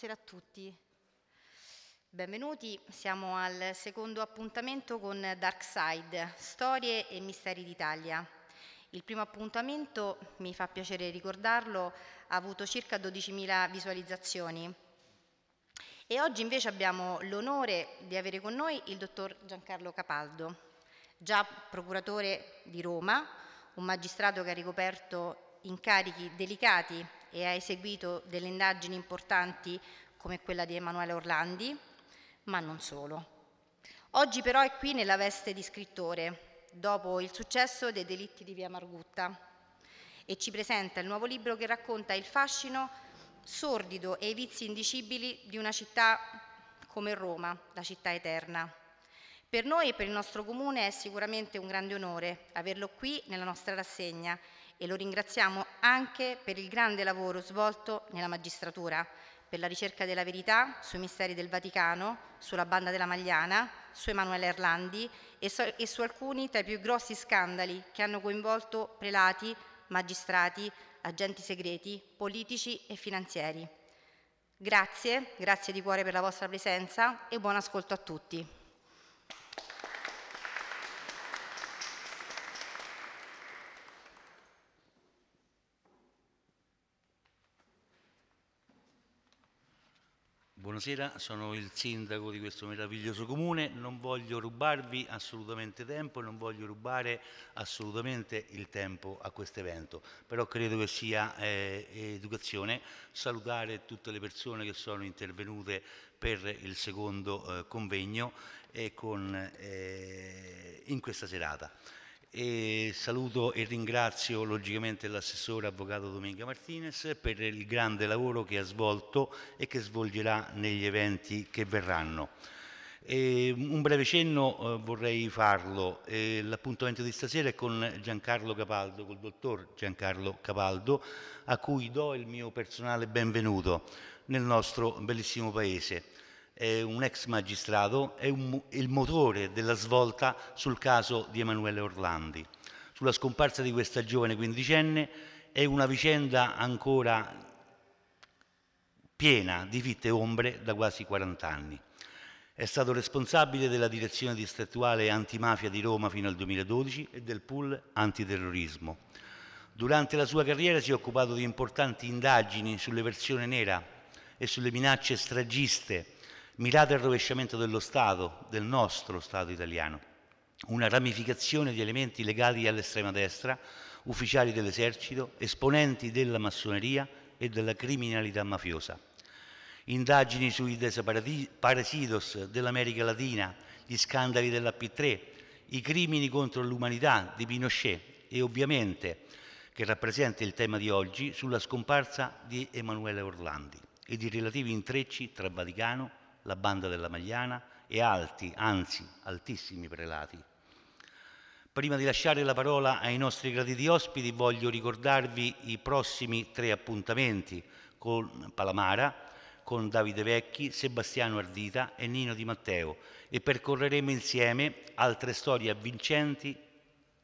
Buonasera a tutti. Benvenuti, siamo al secondo appuntamento con Darkside, storie e misteri d'Italia. Il primo appuntamento, mi fa piacere ricordarlo, ha avuto circa 12.000 visualizzazioni. E oggi invece abbiamo l'onore di avere con noi il dottor Giancarlo Capaldo, già procuratore di Roma, un magistrato che ha ricoperto incarichi delicati e ha eseguito delle indagini importanti come quella di Emanuele Orlandi, ma non solo. Oggi però è qui nella veste di scrittore, dopo il successo dei delitti di Via Margutta, e ci presenta il nuovo libro che racconta il fascino sordido e i vizi indicibili di una città come Roma, la città eterna. Per noi e per il nostro comune è sicuramente un grande onore averlo qui nella nostra rassegna e lo ringraziamo anche per il grande lavoro svolto nella magistratura, per la ricerca della verità sui misteri del Vaticano, sulla banda della Magliana, su Emanuele Erlandi e su, e su alcuni tra i più grossi scandali che hanno coinvolto prelati, magistrati, agenti segreti, politici e finanzieri. Grazie, grazie di cuore per la vostra presenza e buon ascolto a tutti. buonasera, sono il sindaco di questo meraviglioso comune, non voglio rubarvi assolutamente tempo, non voglio rubare assolutamente il tempo a questo evento, però credo che sia eh, educazione salutare tutte le persone che sono intervenute per il secondo eh, convegno con, eh, in questa serata. E saluto e ringrazio logicamente l'assessore avvocato Domenica Martinez per il grande lavoro che ha svolto e che svolgerà negli eventi che verranno. E un breve cenno eh, vorrei farlo. l'appuntamento di stasera è con Giancarlo Capaldo, col dottor Giancarlo Capaldo, a cui do il mio personale benvenuto nel nostro bellissimo paese è un ex magistrato, è, un, il motore della svolta sul caso di Emanuele Orlandi. Sulla scomparsa di questa giovane quindicenne è una vicenda ancora piena di fitte ombre da quasi 40 anni. È stato responsabile della direzione distrettuale antimafia di Roma fino al 2012 e del pool antiterrorismo. Durante la sua carriera si è occupato di importanti indagini sulle versioni nera e sulle minacce stragiste mirate al rovesciamento dello Stato, del nostro Stato italiano, una ramificazione di elementi legati all'estrema destra, ufficiali dell'esercito, esponenti della massoneria e della criminalità mafiosa. Indagini sui desaparecidos dell'America Latina, gli scandali della P3, i crimini contro l'umanità di Pinochet e ovviamente, che rappresenta il tema di oggi, sulla scomparsa di Emanuele Orlandi e di relativi intrecci tra Vaticano la banda della Magliana e alti, anzi altissimi prelati. Prima di lasciare la parola ai nostri graditi ospiti voglio ricordarvi i prossimi tre appuntamenti con Palamara, con Davide Vecchi, Sebastiano Ardita e Nino Di Matteo e percorreremo insieme altre storie avvincenti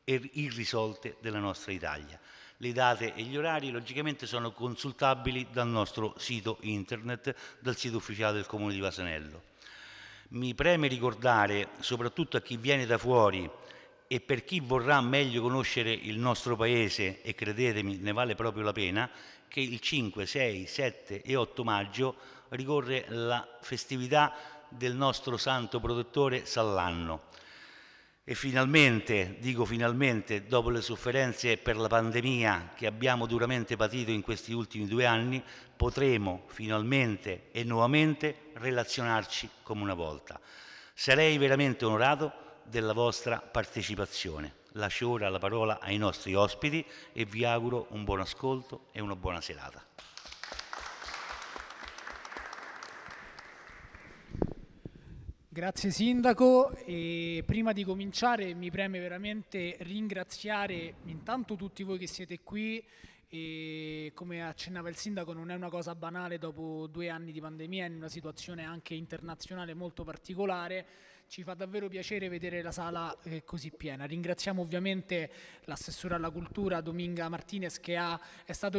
e irrisolte della nostra Italia. Le date e gli orari logicamente sono consultabili dal nostro sito internet, dal sito ufficiale del Comune di Vasanello. Mi preme ricordare, soprattutto a chi viene da fuori e per chi vorrà meglio conoscere il nostro paese, e credetemi ne vale proprio la pena, che il 5, 6, 7 e 8 maggio ricorre la festività del nostro santo protettore Sallanno e finalmente, dico finalmente, dopo le sofferenze per la pandemia che abbiamo duramente patito in questi ultimi due anni, potremo finalmente e nuovamente relazionarci come una volta. Sarei veramente onorato della vostra partecipazione. Lascio ora la parola ai nostri ospiti e vi auguro un buon ascolto e una buona serata. Grazie Sindaco, e prima di cominciare mi preme veramente ringraziare intanto tutti voi che siete qui e come accennava il Sindaco non è una cosa banale dopo due anni di pandemia in una situazione anche internazionale molto particolare ci fa davvero piacere vedere la sala eh, così piena. Ringraziamo ovviamente l'assessore alla cultura Dominga Martinez che ha, è stata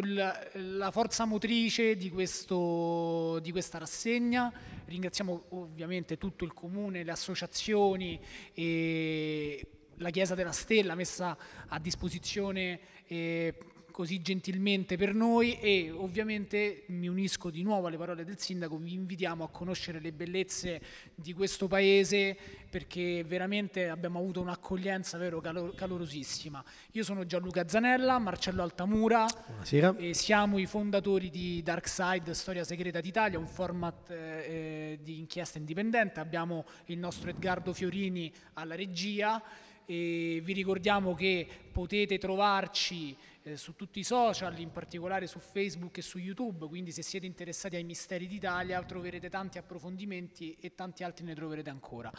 la forza motrice di, questo, di questa rassegna, ringraziamo ovviamente tutto il comune, le associazioni e la Chiesa della Stella messa a disposizione eh, così gentilmente per noi e ovviamente mi unisco di nuovo alle parole del sindaco, vi invitiamo a conoscere le bellezze di questo paese perché veramente abbiamo avuto un'accoglienza vero calor calorosissima. Io sono Gianluca Zanella, Marcello Altamura, Buonasera. siamo i fondatori di Dark Side Storia Segreta d'Italia, un format eh, eh, di inchiesta indipendente, abbiamo il nostro Edgardo Fiorini alla regia e vi ricordiamo che potete trovarci eh, su tutti i social, in particolare su Facebook e su YouTube, quindi se siete interessati ai misteri d'Italia troverete tanti approfondimenti e tanti altri ne troverete ancora.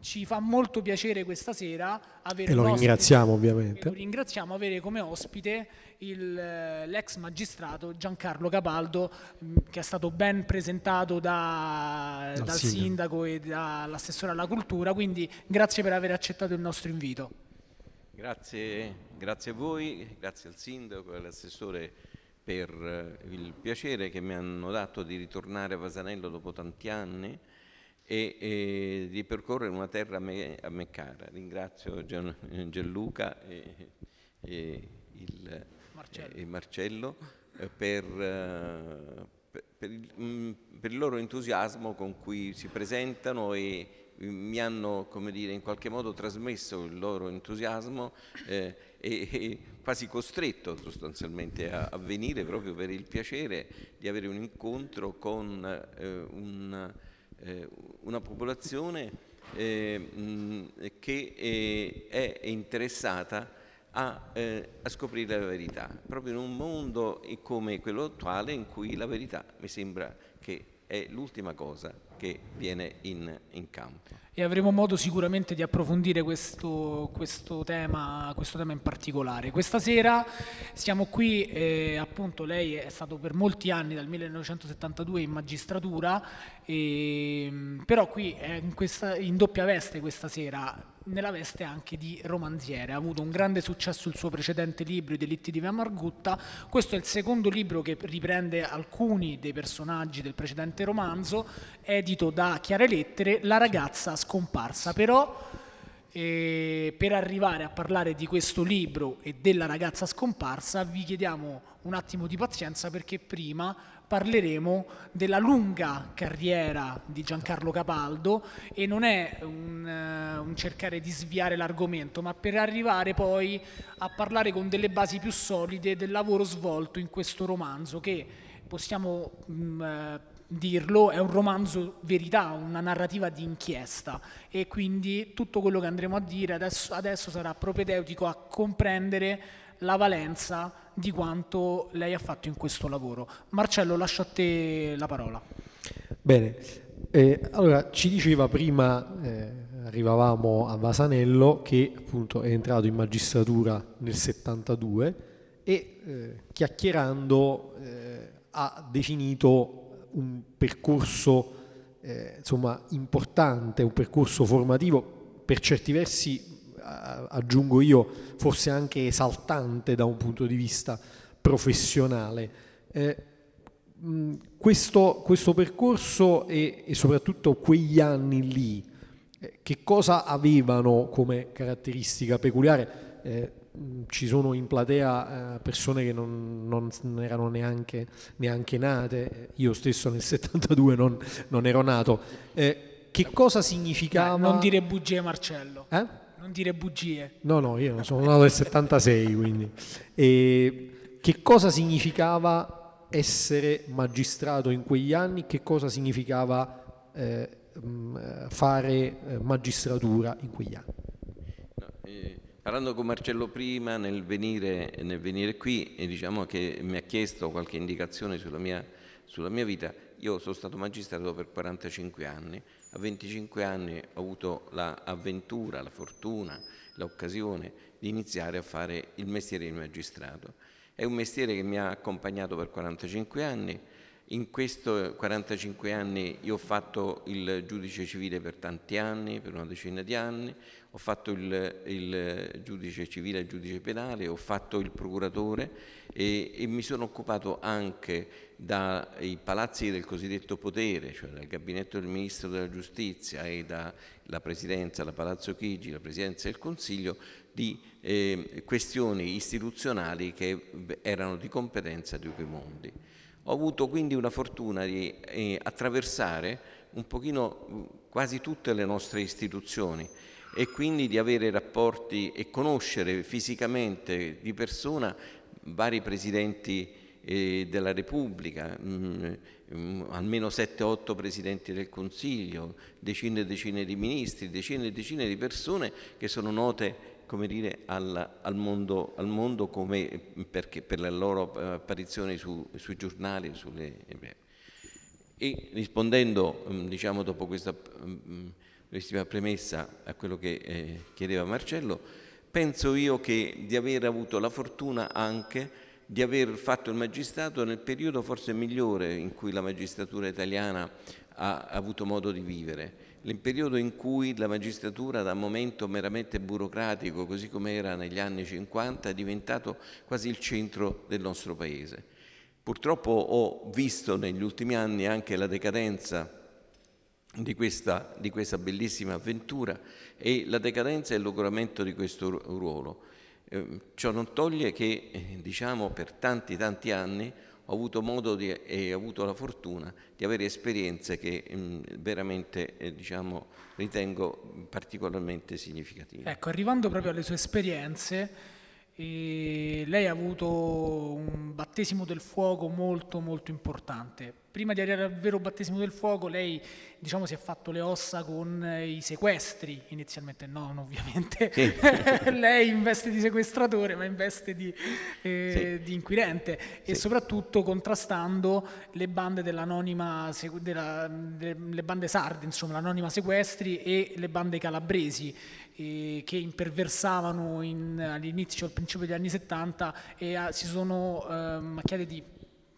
Ci fa molto piacere questa sera avere... E lo ospite, ringraziamo ovviamente. Lo ringraziamo avere come ospite eh, l'ex magistrato Giancarlo Capaldo mm, che è stato ben presentato da, dal, dal sindaco. sindaco e dall'assessore alla cultura, quindi grazie per aver accettato il nostro invito. Grazie, grazie, a voi, grazie al Sindaco e all'Assessore per eh, il piacere che mi hanno dato di ritornare a Vasanello dopo tanti anni e, e di percorrere una terra a me, a me cara. Ringrazio Gian, Gianluca e, e, il, Marcello. e Marcello, eh, per, eh, per, per, il, mm, per il loro entusiasmo con cui si presentano e mi hanno come dire, in qualche modo trasmesso il loro entusiasmo eh, e, e, quasi costretto sostanzialmente a, a, venire proprio per il piacere di avere un incontro con eh, un, eh, una popolazione eh, mh, che è, eh, è interessata a, eh, a, scoprire la verità, proprio in un mondo come quello attuale in cui la verità mi sembra che è l'ultima cosa che viene in, in campo. E avremo modo sicuramente di approfondire questo, questo, tema, questo tema, in particolare. Questa sera siamo qui, eh, appunto lei è stato per molti anni, dal 1972 in magistratura, e, ehm, però qui è in, questa, in doppia veste questa sera nella veste anche di romanziere. Ha avuto un grande successo il suo precedente libro, I delitti di Via Margutta. Questo è il secondo libro che riprende alcuni dei personaggi del precedente romanzo, edito da Chiare Lettere, La ragazza scomparsa. Però eh, per arrivare a parlare di questo libro e della ragazza scomparsa vi chiediamo un attimo di pazienza perché prima parleremo della lunga carriera di Giancarlo Capaldo e non è un, eh, un cercare di sviare l'argomento, ma per arrivare poi a parlare con delle basi più solide del lavoro svolto in questo romanzo che possiamo mh, mm, eh, dirlo, è un romanzo verità, una narrativa di inchiesta e quindi tutto quello che andremo a dire adesso, adesso sarà propedeutico a comprendere la valenza di quanto lei ha fatto in questo lavoro. Marcello, lascio a te la parola. Bene, eh, allora ci diceva prima, eh, arrivavamo a Vasanello, che appunto è entrato in magistratura nel 72 e eh, chiacchierando eh, ha definito un percorso eh, insomma, importante, un percorso formativo per certi versi aggiungo io, forse anche esaltante da un punto di vista professionale. Eh, questo, questo, percorso e, e, soprattutto quegli anni lì, eh, che cosa avevano come caratteristica peculiare? Eh, ci sono in platea eh, persone che non, non erano neanche, neanche, nate, io stesso nel 72 non, non ero nato. Eh, che cosa significava... non dire bugie Marcello. Eh? non dire bugie. No, no, io sono nato nel 76, quindi. E che cosa significava essere magistrato in quegli anni? Che cosa significava eh, mm, fare eh, magistratura in quegli anni? No, eh, parlando con Marcello prima, nel venire, nel venire qui, diciamo che mi ha chiesto qualche indicazione sulla mia, sulla mia vita. Io sono stato magistrato per 45 anni a 25 anni ho avuto l'avventura, la, fortuna, l'occasione di iniziare a fare il mestiere di magistrato. È un mestiere che mi ha accompagnato per 45 anni. In questi 45 anni io ho fatto il giudice civile per tanti anni, per una decina di anni, ho fatto il, il giudice civile e il giudice penale, ho fatto il procuratore e, e mi sono occupato anche dai palazzi del cosiddetto potere, cioè dal gabinetto del Ministro della Giustizia e dalla Presidenza, la Palazzo Chigi, la Presidenza del Consiglio, di eh, questioni istituzionali che erano di competenza di Ugemondi. Ho avuto quindi una fortuna di eh, attraversare un pochino mm, quasi tutte le nostre istituzioni e quindi di avere rapporti e conoscere fisicamente di persona vari presidenti eh, della Repubblica, mh, mm, mm, mm, almeno 7-8 presidenti del Consiglio, decine e decine di ministri, decine e decine di persone che sono note come dire, al, al mondo, al mondo come, perché, per le loro eh, apparizioni su, sui giornali. Sulle... Eh, e rispondendo, diciamo, dopo questa mh, premessa a quello che eh, chiedeva Marcello, penso io che di aver avuto la fortuna anche di aver fatto il magistrato nel periodo forse migliore in cui la magistratura italiana ha avuto modo di vivere, nel periodo in cui la magistratura da un momento meramente burocratico, così come era negli anni 50, è diventato quasi il centro del nostro Paese. Purtroppo ho visto negli ultimi anni anche la decadenza di questa, di questa bellissima avventura e la decadenza e il logoramento di questo ruolo. Eh, ciò non toglie che, eh, diciamo, per tanti tanti anni ho avuto modo di, e ho avuto la fortuna di avere esperienze che mm, veramente eh, diciamo, ritengo particolarmente significative. Ecco, arrivando proprio alle sue esperienze, lei ha avuto un battesimo del fuoco molto molto importante prima di arrivare al vero battesimo del fuoco, lei diciamo, si è fatto le ossa con eh, i sequestri, inizialmente non ovviamente, sì. lei in veste di sequestratore ma in veste di, eh, sì. di inquirente sì. e soprattutto contrastando le bande, dell'anonima, della, le bande sarde, insomma l'anonima sequestri e le bande calabresi eh, che imperversavano in, all'inizio, al principio degli anni 70 e a, ah, si sono eh, macchiate di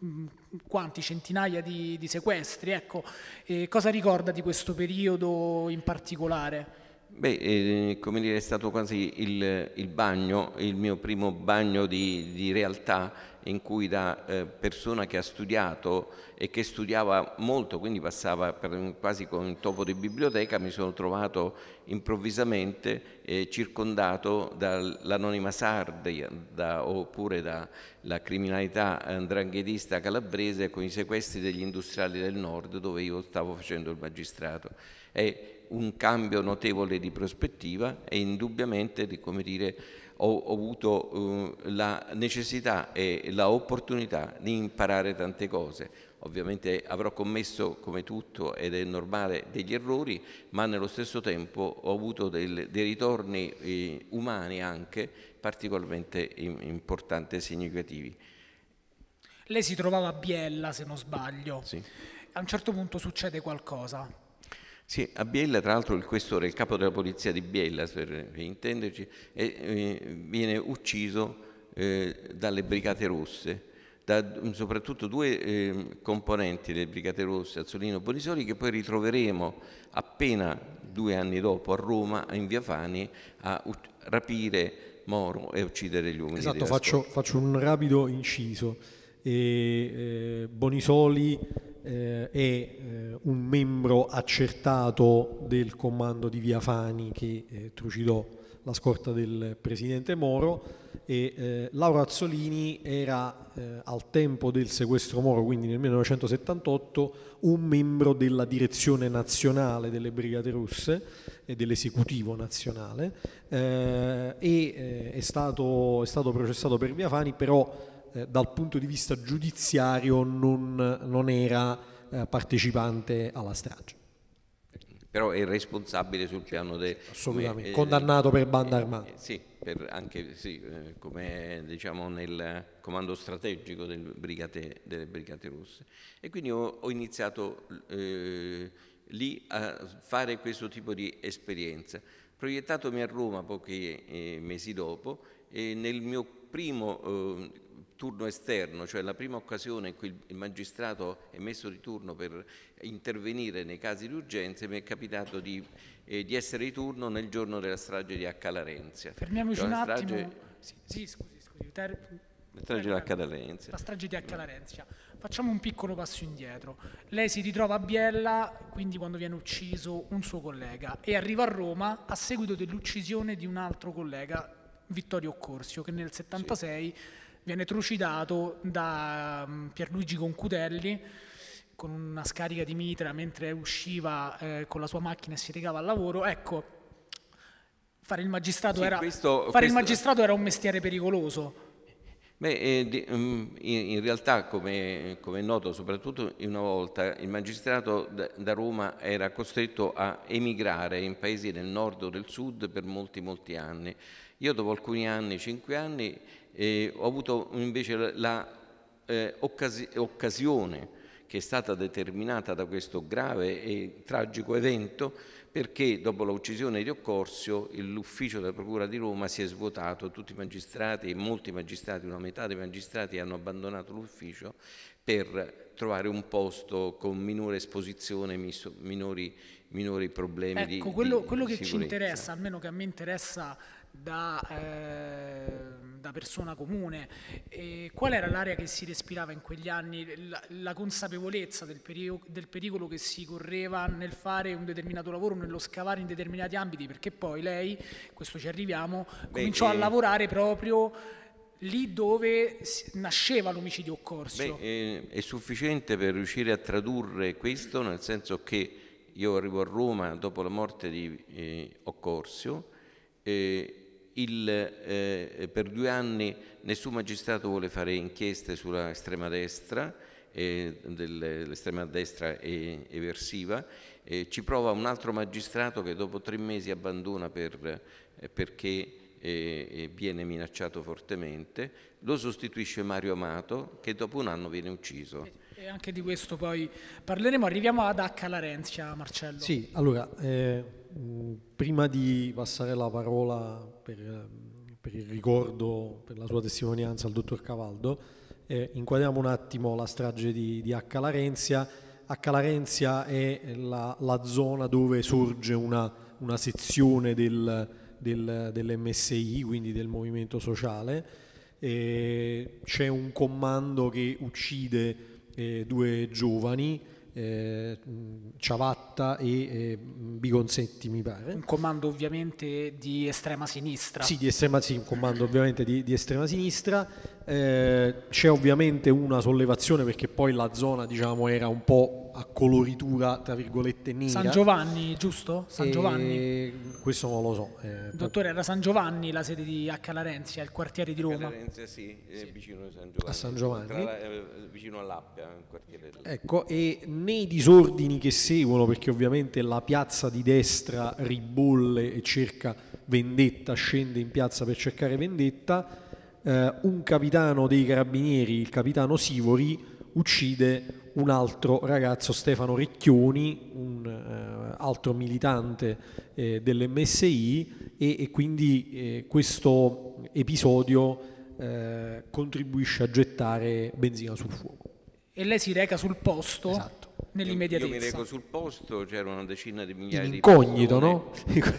mm, quanti centinaia di, di sequestri. Ecco, eh, cosa ricorda di questo periodo in particolare? Beh, eh, come dire, è stato quasi il, il, bagno, il mio primo bagno di, di realtà in cui da eh, persona che ha studiato e che studiava molto, quindi passava per, quasi con un topo di biblioteca, mi sono trovato improvvisamente eh, circondato dall'anonima sardia da, oppure dalla criminalità andranghetista calabrese con i sequestri degli industriali del nord dove io stavo facendo il magistrato. E, un cambio notevole di prospettiva e indubbiamente dire, ho, ho, avuto uh, la necessità e l'opportunità di imparare tante cose. Ovviamente avrò commesso come tutto ed è normale degli errori, ma nello stesso tempo ho avuto del, dei ritorni eh, umani anche particolarmente importanti e significativi. Lei si trovava a Biella, se non sbaglio. Sì. A un certo punto succede qualcosa sì, a Biella, tra l'altro, il questore, il capo della polizia di Biella, per intenderci, è, eh, viene ucciso eh, dalle Brigate Rosse, da soprattutto due eh, componenti delle Brigate Rosse, Azzolino e Bonisoli, che poi ritroveremo appena due anni dopo a Roma, in via Fani, a rapire Moro e uccidere gli uomini. Esatto, faccio, faccio, un rapido inciso. E, eh, Bonisoli eh, è eh, un membro accertato del comando di Via Fani che eh, trucidò la scorta del presidente Moro e eh, Laura Azzolini era eh, al tempo del sequestro Moro, quindi nel 1978, un membro della direzione nazionale delle Brigate Russe e dell'esecutivo nazionale eh, e è stato, è stato processato per Via Fani però eh, dal punto di vista giudiziario non, non era eh, partecipante alla strage. Però è responsabile sul piano del... Assolutamente, come, eh, condannato per banda eh, armata. sì, per anche sì, come diciamo nel comando strategico del brigate, delle Brigate Rosse. E quindi ho, ho iniziato lì a fare questo tipo di esperienza. Proiettatomi a Roma pochi eh, mesi dopo, e nel mio primo eh, turno esterno, cioè la prima occasione in cui il magistrato è messo di turno per intervenire nei casi di urgenza, mi è capitato di, eh, di essere di turno nel giorno della strage di Accalarenzia. Fermiamoci cioè, un strage... attimo. Sì, sì, scusi, scusi. Ter... La strage di Accalarenzia. La strage di Accalarenzia. Facciamo un piccolo passo indietro. Lei si ritrova a Biella, quindi quando viene ucciso un suo collega, e arriva a Roma a seguito dell'uccisione di un altro collega, Vittorio Occorsio, che nel 76... Sì viene trucidato da mm, Pierluigi Concutelli con una scarica di mitra mentre usciva eh, con la sua macchina e si recava al lavoro. Ecco, fare il magistrato, sì, era, questo, fare questo... Il magistrato era un mestiere pericoloso. Beh, eh, mm, in realtà, come, è noto, soprattutto una volta, il magistrato da Roma era costretto a emigrare in paesi del nord o del sud per molti, molti anni. Io dopo alcuni anni, cinque anni, e ho avuto invece l'occasione eh, che è stata determinata da questo grave e tragico evento perché dopo l'uccisione di Occorsio l'ufficio della Procura di Roma si è svuotato, tutti i magistrati, molti magistrati, una metà dei magistrati hanno abbandonato l'ufficio per trovare un posto con minore esposizione, minori, minori problemi ecco, di, quello, di quello che ci interessa, almeno che a me interessa da, eh, da persona comune. E qual era l'aria che si respirava in quegli anni? La, la consapevolezza del, perico, del, pericolo che si correva nel fare un determinato lavoro, nello scavare in determinati ambiti, perché poi lei, questo ci arriviamo, cominciò Beh, a eh, lavorare proprio lì dove nasceva l'omicidio occorso. Beh, eh, è sufficiente per riuscire a tradurre questo, nel senso che io arrivo a Roma dopo la morte di eh, Occorsio, eh, il, eh, eh, per due anni nessun magistrato vuole fare inchieste sulla estrema destra, eh, dell'estrema destra e, eversiva, eh, ci prova un altro magistrato che dopo tre mesi abbandona per, eh, perché eh, viene minacciato fortemente, lo sostituisce Mario Amato che dopo un anno viene ucciso. E anche di questo poi parleremo, arriviamo ad H. Larenzia, Marcello. Sì, allora... Mm, prima di passare la parola per, per, il ricordo, per la sua testimonianza al dottor Cavaldo, eh, inquadriamo un attimo la strage di, di Accalarenzia. Accalarenzia è la, la zona dove sorge una, una sezione del, del, dell'MSI, quindi del movimento sociale. Eh, c'è un comando che uccide eh, due giovani eh, Ciavatta e eh, Bigonzetti mi pare. Un comando ovviamente di estrema sinistra. Sì, di estrema, sì un comando ovviamente di, di estrema sinistra. Eh, c'è ovviamente una sollevazione perché poi la zona diciamo, era un po' a coloritura tra virgolette nera. San Giovanni, giusto? San Giovanni. Questo non lo so. Eh, Dottore, era San Giovanni la sede di H. Larenzia, il quartiere di Roma. H. Larenzia, sì, sì. vicino a San Giovanni. A San Giovanni. Tra, eh, vicino all'Appia, il quartiere dell'Appia. Ecco, e nei disordini che seguono, perché ovviamente la piazza di destra ribolle e cerca vendetta, scende in piazza per cercare vendetta, eh, un capitano dei carabinieri, il capitano Sivori, uccide un altro ragazzo, Stefano Ricchioni, un uh, altro militante eh, dell'MSI e, e quindi eh, questo episodio eh, contribuisce a gettare benzina sul fuoco e lei si reca sul posto esatto. nell'immediatezza. Io, io mi reco sul posto, c'erano una decina di migliaia in incognito, di Incognito,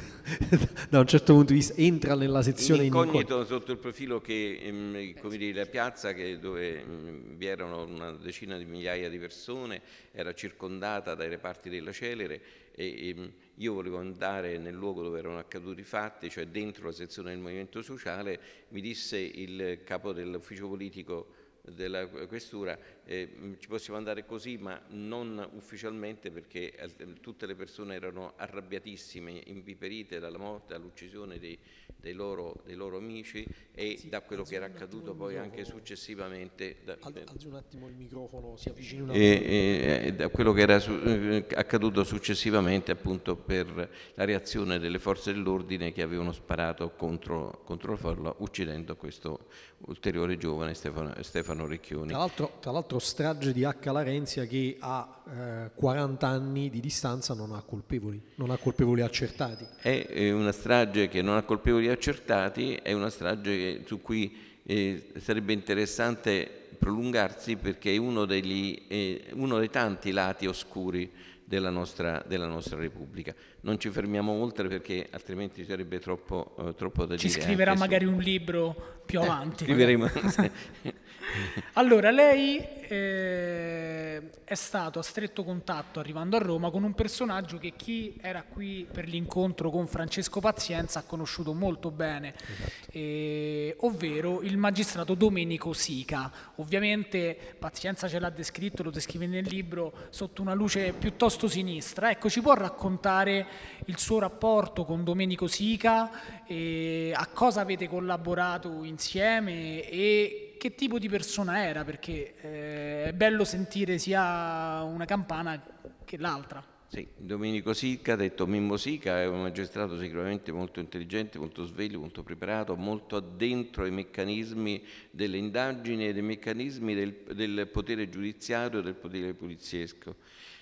no? da un certo punto di vista entra nella sezione in incognito, incognito. sotto il profilo che, ehm, come dire, la piazza che, dove ehm, vi erano una decina di migliaia di persone era circondata dai reparti della celere e ehm, io volevo andare nel luogo dove erano accaduti i fatti, cioè dentro la sezione del Movimento Sociale, mi disse il capo dell'ufficio politico della questura eh, mm, ci possiamo andare così ma non ufficialmente perché eh, tutte le persone erano arrabbiatissime, inviperite dalla morte, all'uccisione dei, dei, loro, dei, loro, amici e sì, da quello che era accaduto poi anche successivamente da, eh, alzi un attimo il microfono, si avvicina una... e, e, da quello che era su, eh, accaduto successivamente appunto per la reazione delle forze dell'ordine che avevano sparato contro, contro il forlo uccidendo questo ulteriore giovane Stefano, Stefano Ricchioni. Tra l'altro famoso strage di H. Larenzia che a eh, 40 anni di distanza non ha colpevoli, non ha colpevoli accertati. È una strage che non ha colpevoli accertati, è una strage su cui eh, sarebbe interessante prolungarsi perché è uno, degli, eh, uno dei tanti lati oscuri della nostra, della nostra, Repubblica. Non ci fermiamo oltre perché altrimenti sarebbe troppo, eh, troppo da ci dire. Ci scriverà magari su... un libro più eh, avanti. scriveremo. allora, lei eh, è stato a stretto contatto, arrivando a Roma, con un personaggio che chi era qui per l'incontro con Francesco Pazienza ha conosciuto molto bene, esatto. eh, ovvero il magistrato Domenico Sica. Ovviamente Pazienza ce l'ha descritto, lo descrive nel libro, sotto una luce piuttosto sinistra. Ecco, ci può raccontare il suo rapporto con Domenico Sica, eh, a cosa avete collaborato insieme e che tipo di persona era, perché eh, è bello sentire sia una campana che l'altra. Sì, Domenico Sica, detto Mimmo Sica, è un magistrato sicuramente molto intelligente, molto sveglio, molto preparato, molto addentro ai meccanismi delle indagini e dei meccanismi del, del potere giudiziario e del potere poliziesco.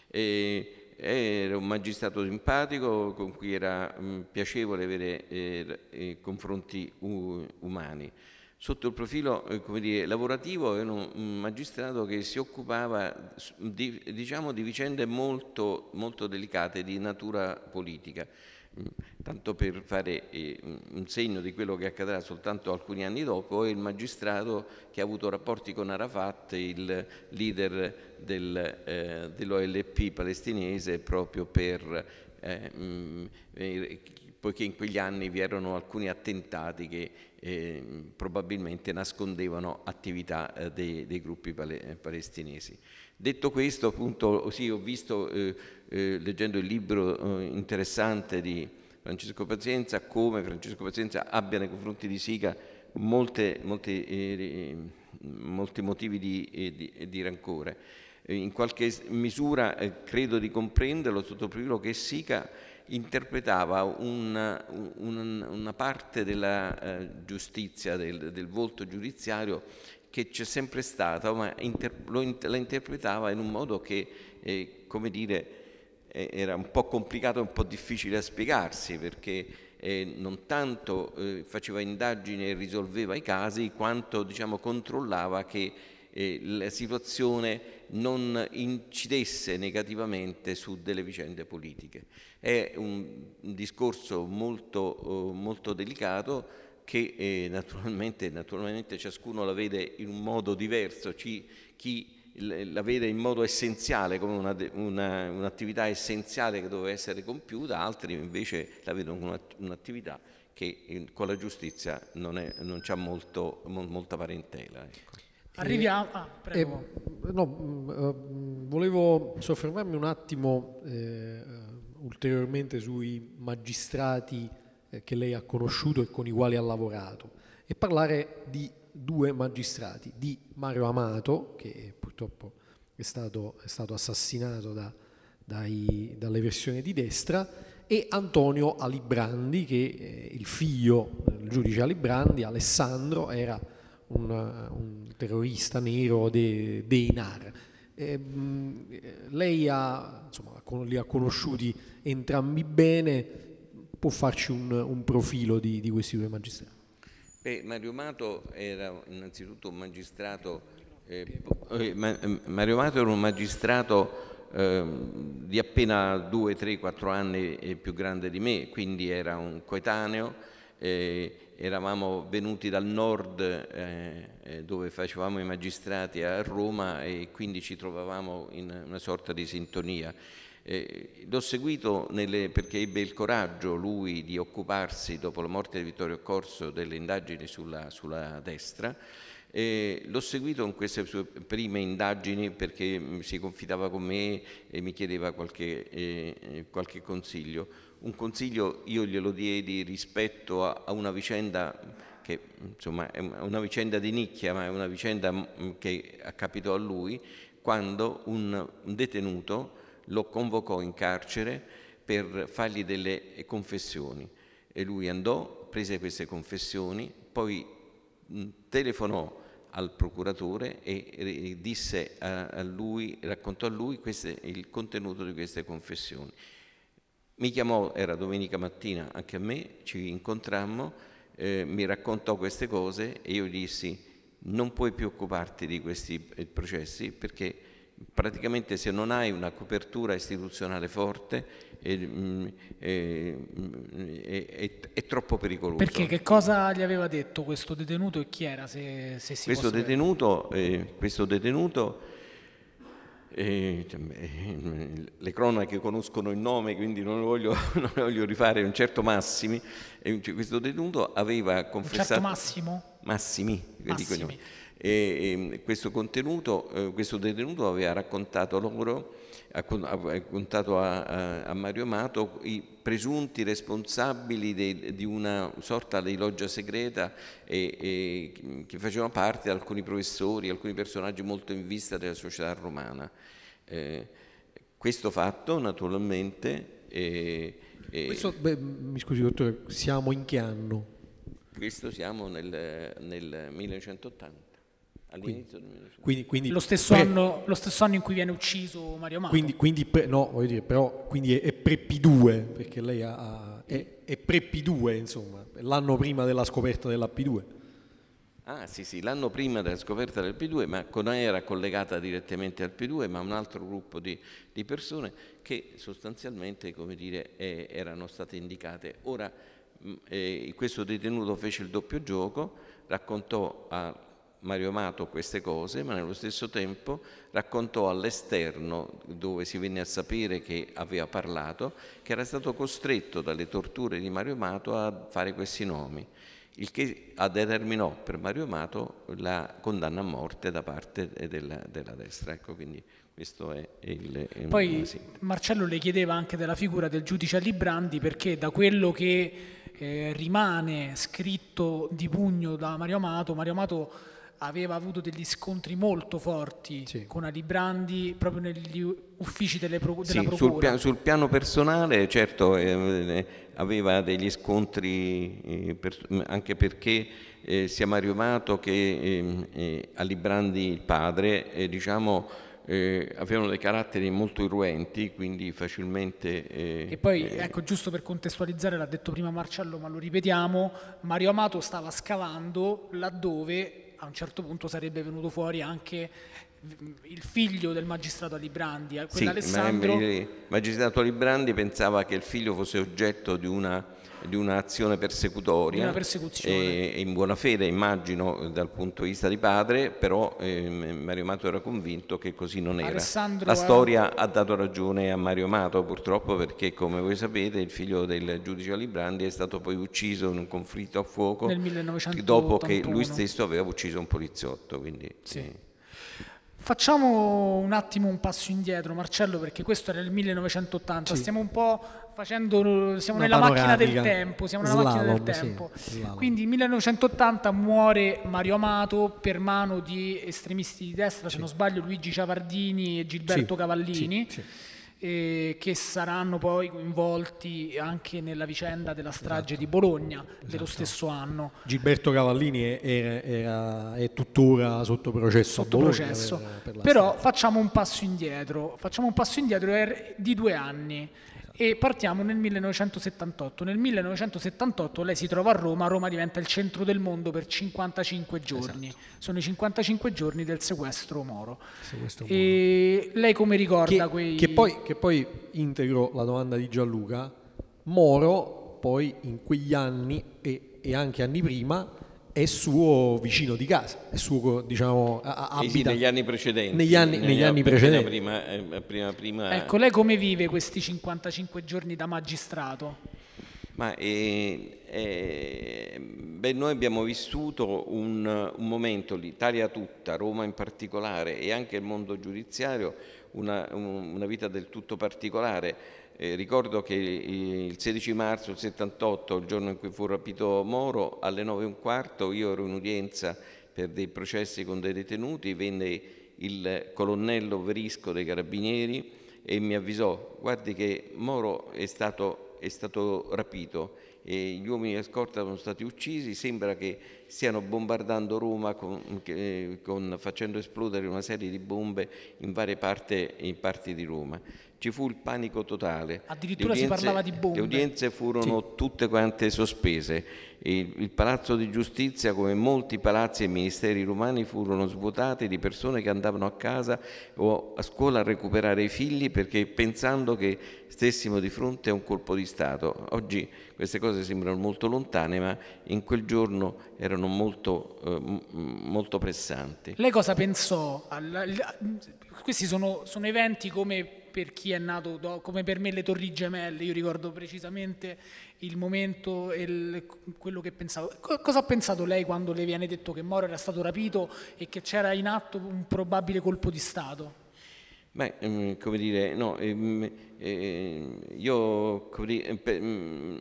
E, era un magistrato simpatico con cui era mh, mm, piacevole avere eh, eh, confronti u- umani. Sotto il profilo eh, dire, lavorativo era un magistrato che si occupava di, diciamo, di vicende molto, molto delicate di natura politica mm, tanto per fare eh, un segno di quello che accadrà soltanto alcuni anni dopo, è il magistrato che ha avuto rapporti con Arafat, il leader del, eh, dell'OLP palestinese, proprio per eh, mh, mm, eh, poiché in quegli anni vi erano alcuni attentati che eh, probabilmente nascondevano attività eh, dei, dei, gruppi eh, palestinesi. Detto questo, appunto, sì, ho visto, eh, eh leggendo il libro eh, interessante di Francesco Pazienza, come Francesco Pazienza abbia nei confronti di Sica molte, molte, molti motivi di, di, di rancore. In qualche misura credo di comprenderlo, sotto sottolineo che Sica interpretava una, una, una parte della eh, giustizia, del, del, volto giudiziario che c'è sempre stata, ma inter, lo, la interpretava in un modo che, eh, come dire, eh, era un po' complicato e un po' difficile da spiegarsi, perché eh, non tanto eh, faceva indagini e risolveva i casi, quanto diciamo, controllava che eh, la situazione non incidesse negativamente su delle vicende politiche. È un, discorso molto, eh, molto, delicato che eh, naturalmente, naturalmente, ciascuno la vede in un modo diverso, Ci, chi la vede in modo essenziale, come un'attività essenziale che doveva essere compiuta, altri invece la vedono come un'attività che eh, con la giustizia non, c'è molto, molta parentela. Ecco. Arriviamo. Ah, prego. Eh, no, mm, eh, volevo soffermarmi un attimo eh, ulteriormente sui magistrati eh, che lei ha conosciuto e con i quali ha lavorato e parlare di due magistrati, di Mario Amato, che purtroppo è stato, è stato assassinato da, dai, dalle versioni di destra, e Antonio Alibrandi, che eh, il figlio del giudice Alibrandi, Alessandro, era un, un terrorista nero dei, dei NAR. Eh, lei ha, insomma, li ha conosciuti entrambi bene, può farci un, un profilo di, di, questi due magistrati? Beh, Mario Mato era innanzitutto un magistrato, eh, eh, eh, Mario Mato era un magistrato ehm, di appena 2, 3, 4 anni più grande di me, quindi era un coetaneo. Eh, eravamo venuti dal nord eh, eh, dove facevamo i magistrati a Roma e quindi ci trovavamo in una sorta di sintonia. Eh, l'ho seguito nelle, perché ebbe il coraggio lui di occuparsi dopo la morte di Vittorio Corso delle indagini sulla, sulla destra. Eh, l'ho seguito in queste sue prime indagini perché mm, si confidava con me e mi chiedeva qualche, eh, eh, qualche consiglio un consiglio io glielo diedi rispetto a, a una vicenda che insomma è una vicenda di nicchia, ma è una vicenda mm, che capitò a lui, quando un, detenuto lo convocò in carcere per fargli delle confessioni e lui andò, prese queste confessioni, poi mm, telefonò al procuratore e disse a lui, raccontò a lui queste, il contenuto di queste confessioni. Mi chiamò, era domenica mattina anche a me, ci incontrammo, eh, mi raccontò queste cose e io gli dissi non puoi più occuparti di questi eh, processi perché praticamente se non hai una copertura istituzionale forte è, eh, mm, eh, mm, è, è, è, troppo pericoloso. Perché che cosa gli aveva detto questo detenuto e chi era se, se si questo detenuto, eh, questo detenuto cioè, le cronache conoscono il nome, quindi non voglio, non voglio rifare, un certo Massimi, e cioè, questo detenuto aveva confessato... Un certo Massimo? Massimi, Massimi. E, e questo, eh, questo detenuto aveva raccontato loro raccontato a, a, Mario Mato, i presunti responsabili de, di una sorta di loggia segreta e, e, che facevano parte alcuni professori, alcuni personaggi molto in vista della società romana. Eh, questo fatto naturalmente... Eh, eh, questo, beh, mi scusi dottore, siamo in che anno? Questo siamo nel, nel 1980. All'inizio quindi, del 1950. Quindi, quindi lo, stesso pre... anno, lo, stesso anno, in cui viene ucciso Mario Amato. Quindi, quindi pre... no, voglio dire, però quindi è, è pre-P2, perché lei ha, ha, è, è pre-P2, insomma, l'anno prima della scoperta della P2. Ah sì sì, l'anno prima della scoperta del P2, ma con era collegata direttamente al P2, ma un altro gruppo di, di persone che sostanzialmente, come dire, eh, erano state indicate. Ora mm, eh, questo detenuto fece il doppio gioco, raccontò a Mario Amato queste cose, ma nello stesso tempo raccontò all'esterno, dove si venne a sapere che aveva parlato, che era stato costretto dalle torture di Mario Amato a fare questi nomi, il che determinò per Mario Amato la condanna a morte da parte della, della destra. Ecco, quindi questo è il... È Poi Marcello le chiedeva anche della figura del giudice Alibrandi perché da quello che eh, rimane scritto di pugno da Mario Amato, Mario Amato aveva avuto degli scontri molto forti sì. con Brandi proprio negli uffici delle pro- della sì, Procura. Sul, pia- sul piano personale certo eh, eh aveva degli scontri eh, per- anche perché eh, siamo arrivati che ehm, eh, Ali Brandi il padre eh, diciamo eh, avevano dei caratteri molto irruenti, quindi facilmente... Eh, e poi, eh, ecco, giusto per contestualizzare, l'ha detto prima Marcello, ma lo ripetiamo, Mario Amato stava scavando laddove a un certo punto sarebbe venuto fuori anche il figlio del magistrato Alibrandi, eh, quell'Alessandro... Sì, il magistrato Alibrandi pensava che il figlio fosse oggetto di una di un'azione persecutoria. Di una persecuzione. E in buona fede, immagino, dal punto di vista di padre, però eh, Mario Mato era convinto che così non era. Alessandro La storia era... ha dato ragione a Mario Mato, purtroppo, perché come voi sapete il figlio del giudice Alibrandi è stato poi ucciso in un conflitto a fuoco dopo che lui stesso aveva ucciso un poliziotto. Quindi, sì. eh. Facciamo un attimo un passo indietro, Marcello, perché questo era il 1980, sì. stiamo un po' facendo, siamo Una nella macchina del tempo, siamo nella Slalom, macchina del tempo. Sì, Quindi 1980 muore Mario Amato per mano di estremisti di destra, sì. se non sbaglio Luigi Ciavardini e Gilberto Cavallini eh, che saranno poi coinvolti anche nella vicenda della strage esatto. di Bologna esatto. dello stesso anno. Gilberto Cavallini era, era, è tuttora sotto processo. Sotto processo. Per, per Però facciamo un passo indietro, facciamo un passo indietro di due anni e partiamo nel 1978. Nel 1978 lei si trova a Roma, Roma diventa il centro del mondo per 55 esatto. giorni, esatto. sono i 55 giorni del sequestro Moro. Sequestro Moro. E lei come ricorda che, quei... Che poi, che poi integro la domanda di Gianluca, Moro poi in quegli anni e, e anche anni prima è suo vicino di casa, è suo, diciamo, abita. negli anni precedenti. Negli anni, negli negli anni precedenti. Prima, eh, prima, prima, ecco, lei come vive questi 55 giorni da magistrato? Ma, eh, eh, beh, noi abbiamo vissuto un, un, momento, l'Italia tutta, Roma in particolare e anche il mondo giudiziario, una, una vita del tutto particolare eh, ricordo che il 16 marzo del 78, il giorno in cui fu rapito Moro, alle 9 e un quarto io ero in udienza per dei processi con dei detenuti, venne il colonnello Verisco dei Carabinieri e mi avvisò, guardi che Moro è stato, è stato rapito e gli uomini di scorta sono stati uccisi, sembra che stiano bombardando Roma con, con, facendo esplodere una serie di bombe in varie parte, in parti di Roma. Ci fu il panico totale. Addirittura udienze, si parlava di bombe. Le udienze furono sì. tutte quante sospese. Il, il palazzo di giustizia, come molti palazzi e ministeri romani, furono svuotati di persone che andavano a casa o a scuola a recuperare i figli perché pensando che stessimo di fronte a un colpo di Stato. Oggi queste cose sembrano molto lontane, ma in quel giorno erano molto, eh, molto pressanti. Lei cosa pensò? questi sono, sono eventi come per chi è nato, come per me le Torri Gemelle, io ricordo precisamente il momento e quello che pensavo. Co- cosa ha pensato lei quando le viene detto che Moro era stato rapito e che c'era in atto un probabile colpo di Stato? Beh, ehm, come dire, no, ehm, ehm, io mm,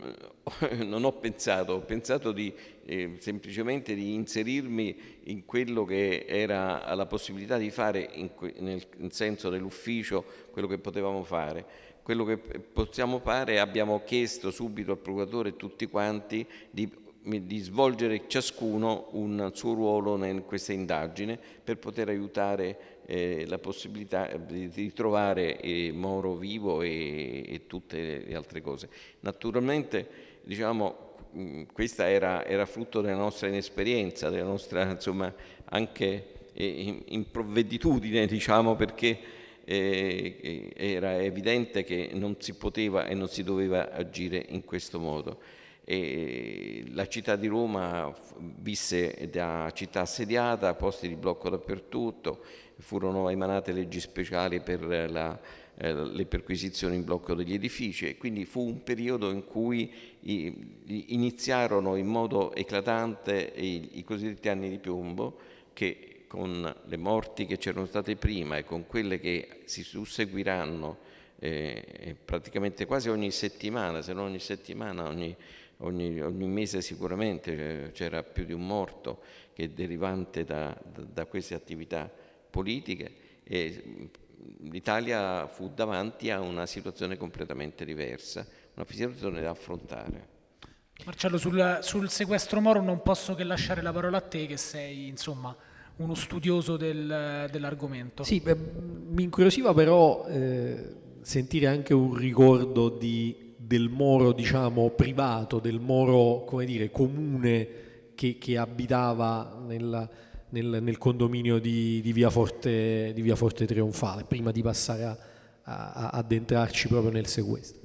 non ho pensato, ho pensato di, semplicemente di inserirmi in quello che era la possibilità di fare nel senso dell'ufficio, quello che potevamo fare. Quello che possiamo fare, abbiamo chiesto subito al procuratore tutti quanti di di svolgere ciascuno un suo ruolo in questa indagine per poter aiutare eh, la possibilità di trovare eh, Moro vivo e, e, tutte le altre cose. Naturalmente, diciamo, mh, questa era, era, frutto della nostra inesperienza, della nostra, insomma, anche eh, improvveditudine, diciamo, perché eh, eh, era evidente che non si poteva e non si doveva agire in questo modo. E eh, la città di Roma visse da città assediata, posti di blocco dappertutto, furono emanate leggi speciali per la, eh, le perquisizioni in blocco degli edifici e quindi fu un periodo in cui i, iniziarono in modo eclatante i, i cosiddetti anni di piombo che con le morti che c'erano state prima e con quelle che si susseguiranno eh, eh praticamente quasi ogni settimana, se non ogni settimana, ogni, ogni, ogni mese sicuramente eh, c'era più di un morto che è derivante da, da, da queste attività politiche e mm, l'Italia fu davanti a una situazione completamente diversa, una situazione da affrontare. Marcello, sul, sul, sequestro Moro non posso che lasciare la parola a te che sei insomma uno studioso del, dell'argomento. Sì, beh, mi incuriosiva però eh, sentire anche un ricordo di, del Moro diciamo privato, del Moro come dire comune che, che abitava nella nel, nel condominio di, di, via Forte, di, via Forte, Trionfale, prima di passare a, a, ad entrarci proprio nel sequestro.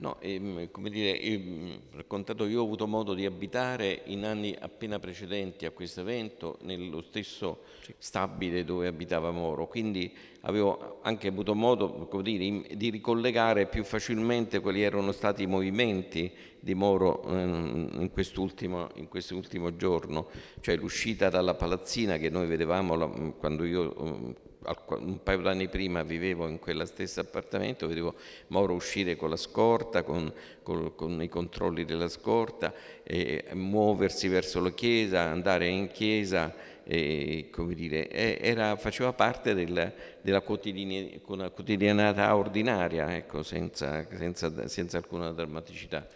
No, e, ehm, come dire, e, ehm, raccontato io ho avuto modo di abitare in anni appena precedenti a questo evento nello stesso sì. stabile dove abitava Moro, quindi avevo anche avuto modo dire, di ricollegare più facilmente quali erano stati i movimenti di Moro ehm, in, quest'ultimo, in giorno, cioè l'uscita dalla palazzina che noi vedevamo la, quando io ehm, un paio d'anni prima vivevo in quella stessa appartamento, vedevo Moro uscire con la scorta, con, con, con i controlli della scorta, muoversi verso la chiesa, andare in chiesa, e, come dire, era, faceva parte del, della quotidianità ordinaria, ecco, senza, senza, senza alcuna drammaticità.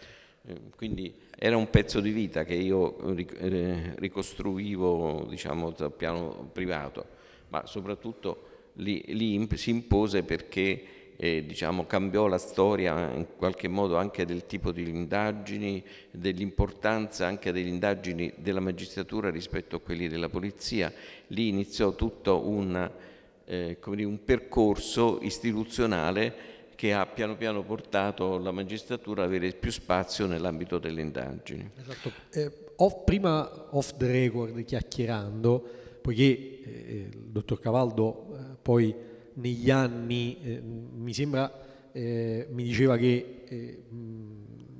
Eh, quindi era un pezzo di vita che io eh, ricostruivo diciamo, dal piano privato ma soprattutto lì, lì si impose perché eh, diciamo, cambiò la storia in qualche modo anche del tipo di indagini, dell'importanza anche delle indagini della magistratura rispetto a quelli della polizia. Lì iniziò tutto un, eh, dire, un percorso istituzionale che ha piano piano portato la magistratura ad avere più spazio nell'ambito delle indagini. Esatto. Eh, off, prima off the record, chiacchierando, poiché eh, il dottor Cavaldo eh, poi negli anni eh, mi sembra eh, mi diceva che eh,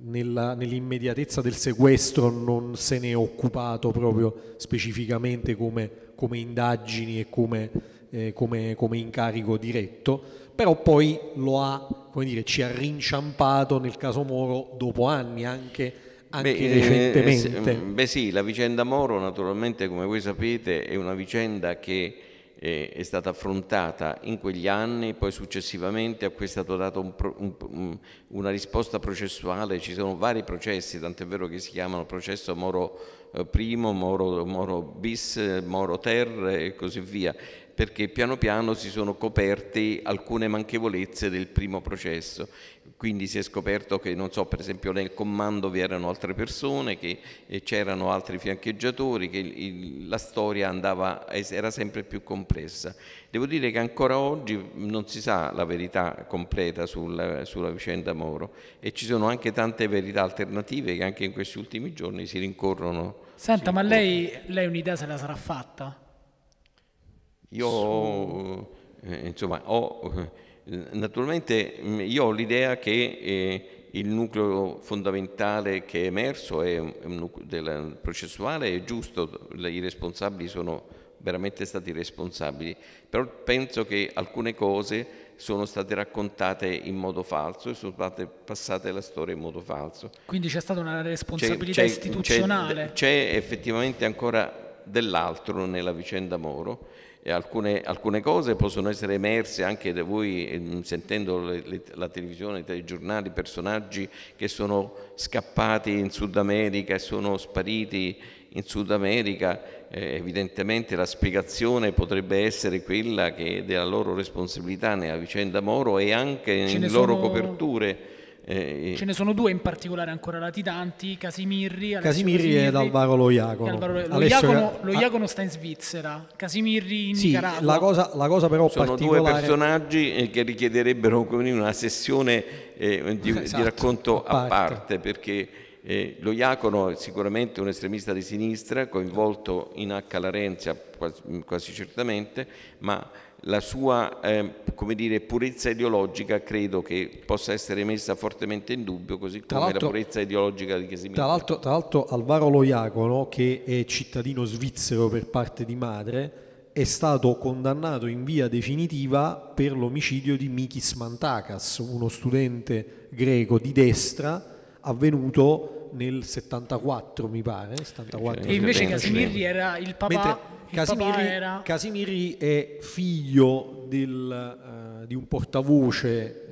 nell'immediatezza del sequestro non se ne è occupato proprio specificamente come, come indagini e come, eh, come, come, incarico diretto, però poi lo ha, dire, ci ha rinciampato nel caso Moro dopo anni anche anche beh, recentemente. Eh, beh sì, la vicenda Moro naturalmente come voi sapete è una vicenda che eh, è stata affrontata in quegli anni, poi successivamente a cui è stata data un, un, una risposta processuale, ci sono vari processi, tant'è vero che si chiamano processo Moro eh, I, Moro, Moro bis, Moro ter e così via perché piano piano si sono coperte alcune manchevolezze del primo processo quindi si è scoperto che, non so, per esempio nel comando vi erano altre persone, che eh, c'erano altri fiancheggiatori, che il, la storia andava, era sempre più complessa. Devo dire che ancora oggi non si sa la verità completa sulla, sulla vicenda Moro e ci sono anche tante verità alternative che anche in questi ultimi giorni si rincorrono. Senta, si ma lei, lei un'idea se la sarà fatta? Io, Su... eh, insomma, ho eh, Naturalmente mm, io ho l'idea che eh, il nucleo fondamentale che è emerso è un, del processuale è giusto, i responsabili sono veramente stati responsabili, però penso che alcune cose sono state raccontate in modo falso e sono state passate la storia in modo falso. Quindi c'è stata una responsabilità istituzionale. C'è effettivamente ancora dell'altro nella vicenda Moro Alcune, alcune, cose possono essere emerse anche da voi ehm, sentendo le, le, la televisione, i telegiornali, personaggi che sono scappati in Sud America e sono spariti in Sud America, eh, evidentemente la spiegazione potrebbe essere quella che della loro responsabilità nella vicenda Moro e anche nelle loro sono... coperture eh, eh, Ce ne sono due in particolare ancora latitanti, Casimirri, Alessio Casimirri Casimirri ed Alvaro Loiacono. Alvaro Lo, Alessio... Iacono, lo ah. Iacono sta in Svizzera, Casimirri in sì, Nicaragua. La cosa, la cosa però sono particolare... due personaggi eh, che richiederebbero una sessione eh, di, esatto, di, racconto a parte, parte perché... Eh, lo Iacono è sicuramente un estremista di sinistra, coinvolto in H. Larenzia quasi, quasi certamente, ma la sua eh, dire, purezza ideologica credo che possa essere messa fortemente in dubbio, così come la purezza ideologica di Casimiro. Tra l'altro, tra l'altro Alvaro Loiacono, che è cittadino svizzero per parte di madre, è stato condannato in via definitiva per l'omicidio di Mikis Mantakas, uno studente greco di destra avvenuto nel 74 mi pare 74, e invece Casimirri era il papà Mentre Casimiri, era... Casimiri, è figlio del, uh, di un portavoce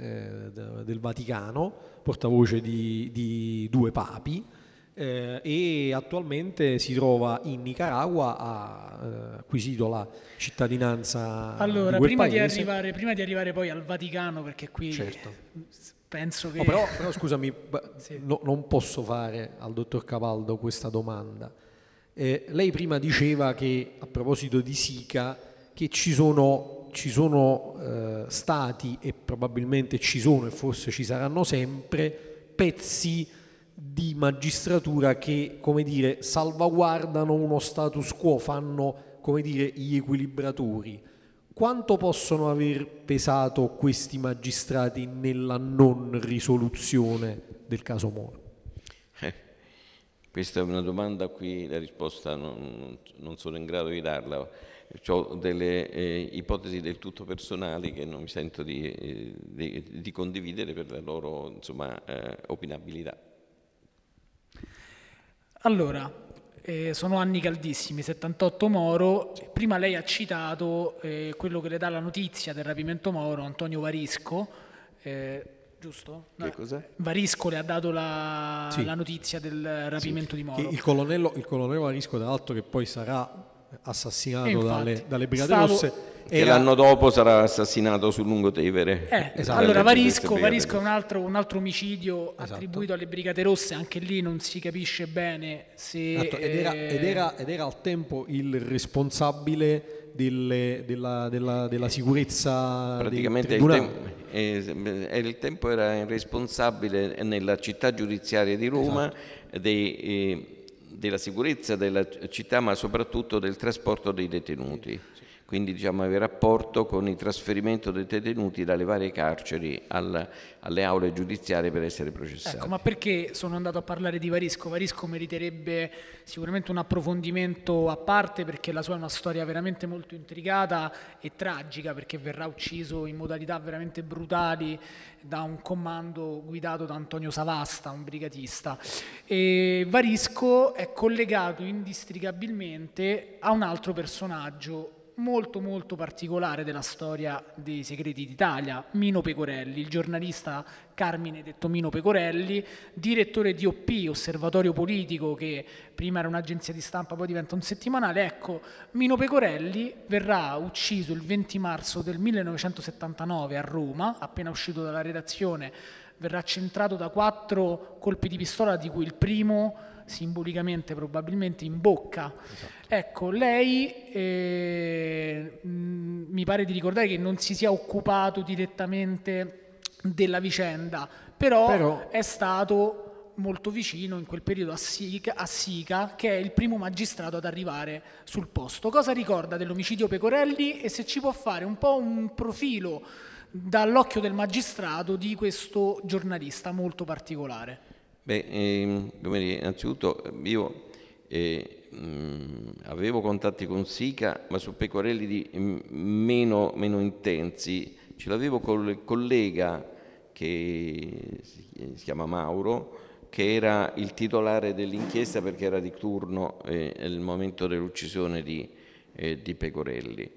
uh, del Vaticano, portavoce di, di due papi, uh, e attualmente si trova in Nicaragua, ha acquisito la cittadinanza. Allora, di prima, di arrivare, prima, di arrivare, poi al Vaticano, perché qui... Certo penso che... oh, però, però, scusami, sì. no, non posso fare al dottor Cavaldo questa domanda. Eh, lei prima diceva che a proposito di Sica che ci sono, ci sono eh, stati e probabilmente ci sono e forse ci saranno sempre pezzi di magistratura che dire, salvaguardano uno status quo, fanno dire, gli equilibratori. Quanto possono aver pesato questi magistrati nella non risoluzione del caso Moro? Questa è una domanda a cui la risposta non, non sono in grado di darla. Ho delle eh, ipotesi del tutto personali che non mi sento di, eh, di, di condividere per la loro insomma, eh, opinabilità. Allora, eh, sono anni caldissimi, 78 Moro. Prima lei ha citato eh, quello che le dà la notizia del rapimento Moro, Antonio Varisco giusto? No. cos'è? Varisco le ha dato la, sì. la notizia del rapimento sì. di Moro. Il colonnello, il colonnello Varisco, tra l'altro, che poi sarà assassinato infatti, dalle, dalle, Brigate stavo, Rosse. E era... l'anno dopo sarà assassinato sul Lungotevere. Eh, esatto. Allora, Varisco, Varisco è un altro, un altro omicidio esatto. attribuito alle Brigate Rosse, anche lì non si capisce bene se... Esatto. Ed, era, eh, ed, era, ed era al tempo il responsabile delle, della, della, della, sicurezza praticamente il tempo, eh, eh, il tempo era responsabile nella città giudiziaria di Roma esatto. dei, eh, della sicurezza della città ma soprattutto del trasporto dei detenuti sì quindi diciamo, avere rapporto con il trasferimento dei detenuti dalle varie carceri al, alle aule giudiziarie per essere processati. Ecco, ma perché sono andato a parlare di Varisco? Varisco meriterebbe sicuramente un approfondimento a parte perché la sua è una storia veramente molto intricata e tragica perché verrà ucciso in modalità veramente brutali da un comando guidato da Antonio Savasta, un brigatista. E Varisco è collegato indistricabilmente a un altro personaggio molto molto particolare della storia dei segreti d'Italia, Mino Pecorelli, il giornalista Carmine detto Mino Pecorelli, direttore di OP, Osservatorio Politico, che prima era un'agenzia di stampa, poi diventa un settimanale, ecco, Mino Pecorelli verrà ucciso il 20 marzo del 1979 a Roma, appena uscito dalla redazione, verrà centrato da quattro colpi di pistola, di cui il primo simbolicamente probabilmente in bocca. Esatto Ecco, lei eh, mi pare di ricordare che non si sia occupato direttamente della vicenda, però, però... è stato molto vicino in quel periodo a Sica, a Sica, che è il primo magistrato ad arrivare sul posto. Cosa ricorda dell'omicidio Pecorelli e se ci può fare un po' un profilo dall'occhio del magistrato di questo giornalista molto particolare? Beh, ehm, innanzitutto eh, io... Eh, mh, mm, avevo contatti con Sica, ma su pecorelli di, mh, mm, meno, meno, intensi. Ce l'avevo con il collega che si chiama Mauro, che era il titolare dell'inchiesta perché era di turno eh, il momento dell'uccisione di, eh, di Pecorelli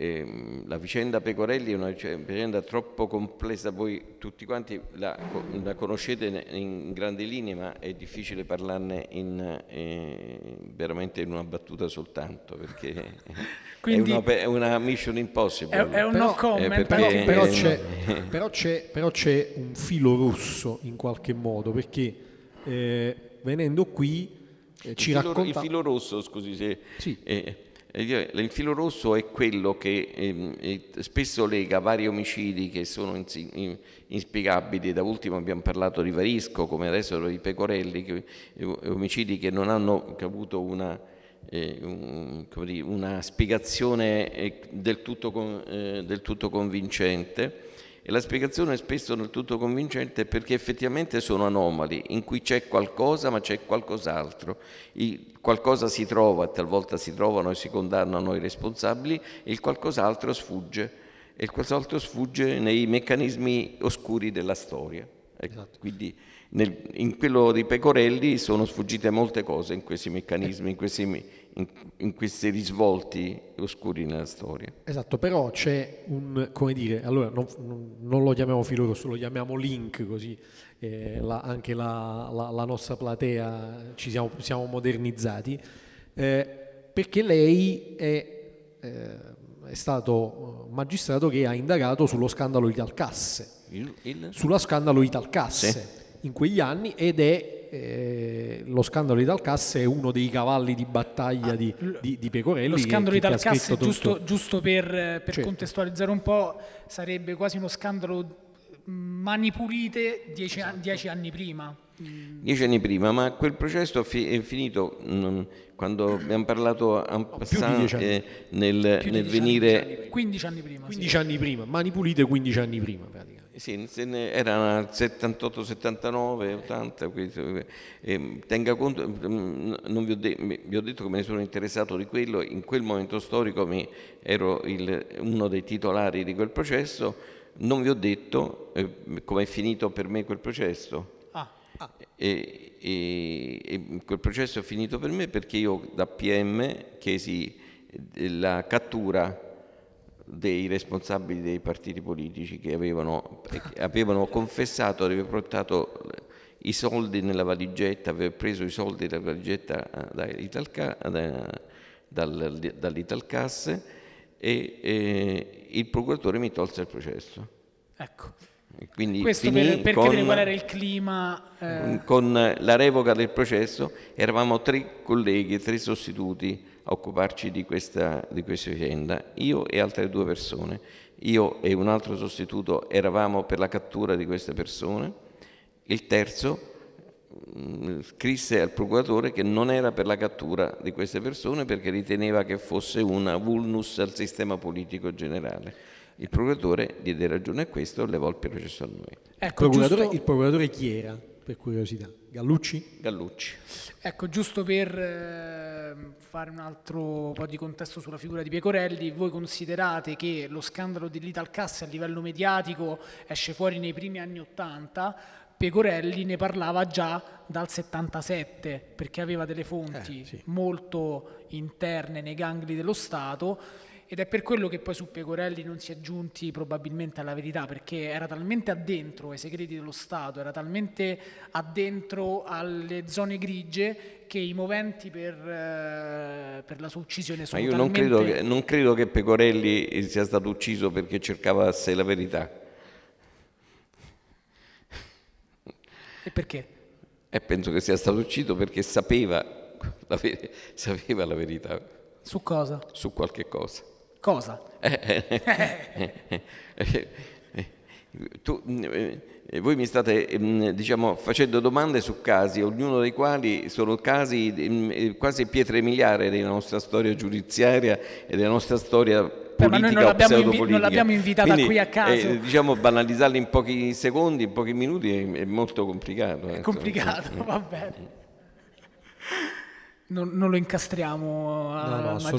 Ehm, la vicenda Pecorelli è una vicenda troppo complessa, voi tutti quanti la, la conoscete in grandi linee, ma è difficile parlarne in, eh, veramente in una battuta soltanto, perché Quindi, è, una, è, una, mission impossible. È, è un no comment, eh, perché, eh, eh. però, c'è, un filo rosso in qualche modo, perché eh, venendo qui ci il filo, racconta... Il filo rosso, scusi se... Sì. Eh, il filo rosso è quello che ehm, spesso lega vari omicidi che sono inspiegabili, da ultimo abbiamo parlato di Varisco, come adesso di Pecorelli, eh, omicidi che non hanno avuto una, eh, una spiegazione del tutto, del tutto convincente e la spiegazione è spesso del tutto convincente perché effettivamente sono anomali, in cui c'è qualcosa ma c'è qualcos'altro. il qualcosa si trova, talvolta si trovano e si condannano i responsabili, e il qualcos'altro sfugge, e il qualcos'altro sfugge nei meccanismi oscuri della storia. Ecco, esatto. Quindi nel, in quello di Pecorelli sono sfuggite molte cose in questi meccanismi, in questi in, in, questi risvolti oscuri nella storia. Esatto, però c'è un, come dire, allora non, non lo chiamiamo filo rosso, lo chiamiamo link così eh, la, anche la, la, la, nostra platea ci siamo, siamo modernizzati, eh, perché lei è, eh, è, stato magistrato che ha indagato sullo scandalo Italcasse, il, il... sulla scandalo Italcasse sì. in quegli anni ed è eh, lo scandalo di Dalcas è uno dei cavalli di battaglia ah, di, di, di, Pecorelli. Lo scandalo di Dalcas, giusto, giusto, per, per certo. contestualizzare un po', sarebbe quasi uno scandalo mm, mani pulite dieci, esatto. an- dieci anni prima. Mm. Dieci anni prima, ma quel processo fi- è finito mh, quando abbiamo parlato a oh, Passant, eh, nel, nel venire... Anni 15 anni prima. 15 sì. anni prima, mani pulite 15 anni prima. Sì, era 78, 79, 80, eh, tenga conto, mm, mm, non vi ho, de- vi ho, detto che me ne sono interessato di quello, in quel momento storico mi, ero il, uno dei titolari di quel processo, non vi ho detto eh, come è finito per me quel processo. Ah, ah. E, e, e quel processo è finito per me perché io da PM chiesi eh, la cattura dei responsabili dei partiti politici che avevano, eh, che avevano confessato di aver portato eh, i soldi nella valigetta, aver preso i soldi dalla valigetta eh, dall'Italcasse e, e il procuratore mi tolse il processo. Ecco. Quindi Questo per, perché con, guardare il clima. Eh. Con la revoca del processo eravamo tre colleghi, tre sostituti occuparci di questa, di questa vicenda. Io e altre due persone, io e un altro sostituto eravamo per la cattura di queste persone, il terzo mm, scrisse al procuratore che non era per la cattura di queste persone perché riteneva che fosse una vulnus al sistema politico generale. Il procuratore diede ragione a questo e levò il processo a noi. Ecco, il, procuratore, giusto... il procuratore chi era? per curiosità. Gallucci? Gallucci. Ecco, giusto per ehm, fare un altro po' di contesto sulla figura di Pecorelli, voi considerate che lo scandalo dell'Ital Casse a livello mediatico esce fuori nei primi anni Ottanta, Pecorelli ne parlava già dal 77 perché aveva delle fonti eh, sì. molto interne nei gangli dello Stato ed è per quello che poi su Pecorelli non si è giunti probabilmente alla verità, perché era talmente addentro ai segreti dello Stato, era talmente addentro alle zone grigie che i moventi per, eh, per la sua uccisione sono Ma io talmente... non, credo che, non credo che Pecorelli sia stato ucciso perché cercava sé la verità. E perché? Eh, penso che sia stato ucciso perché sapeva la, sapeva la verità. Su cosa? Su qualche cosa. Cosa? tu, mm, eh, voi mi state mm, diciamo, facendo domande su casi, ognuno dei quali sono casi mm, eh, quasi pietre miliare della nostra storia giudiziaria e della nostra storia politica ma noi non l'abbiamo, invi- non l'abbiamo invitata Quindi, qui a caso. Eh, diciamo banalizzarli in pochi secondi, in pochi minuti è, è molto complicato. È ecco. complicato, va bene non, non lo incastriamo al no, no, magistrato.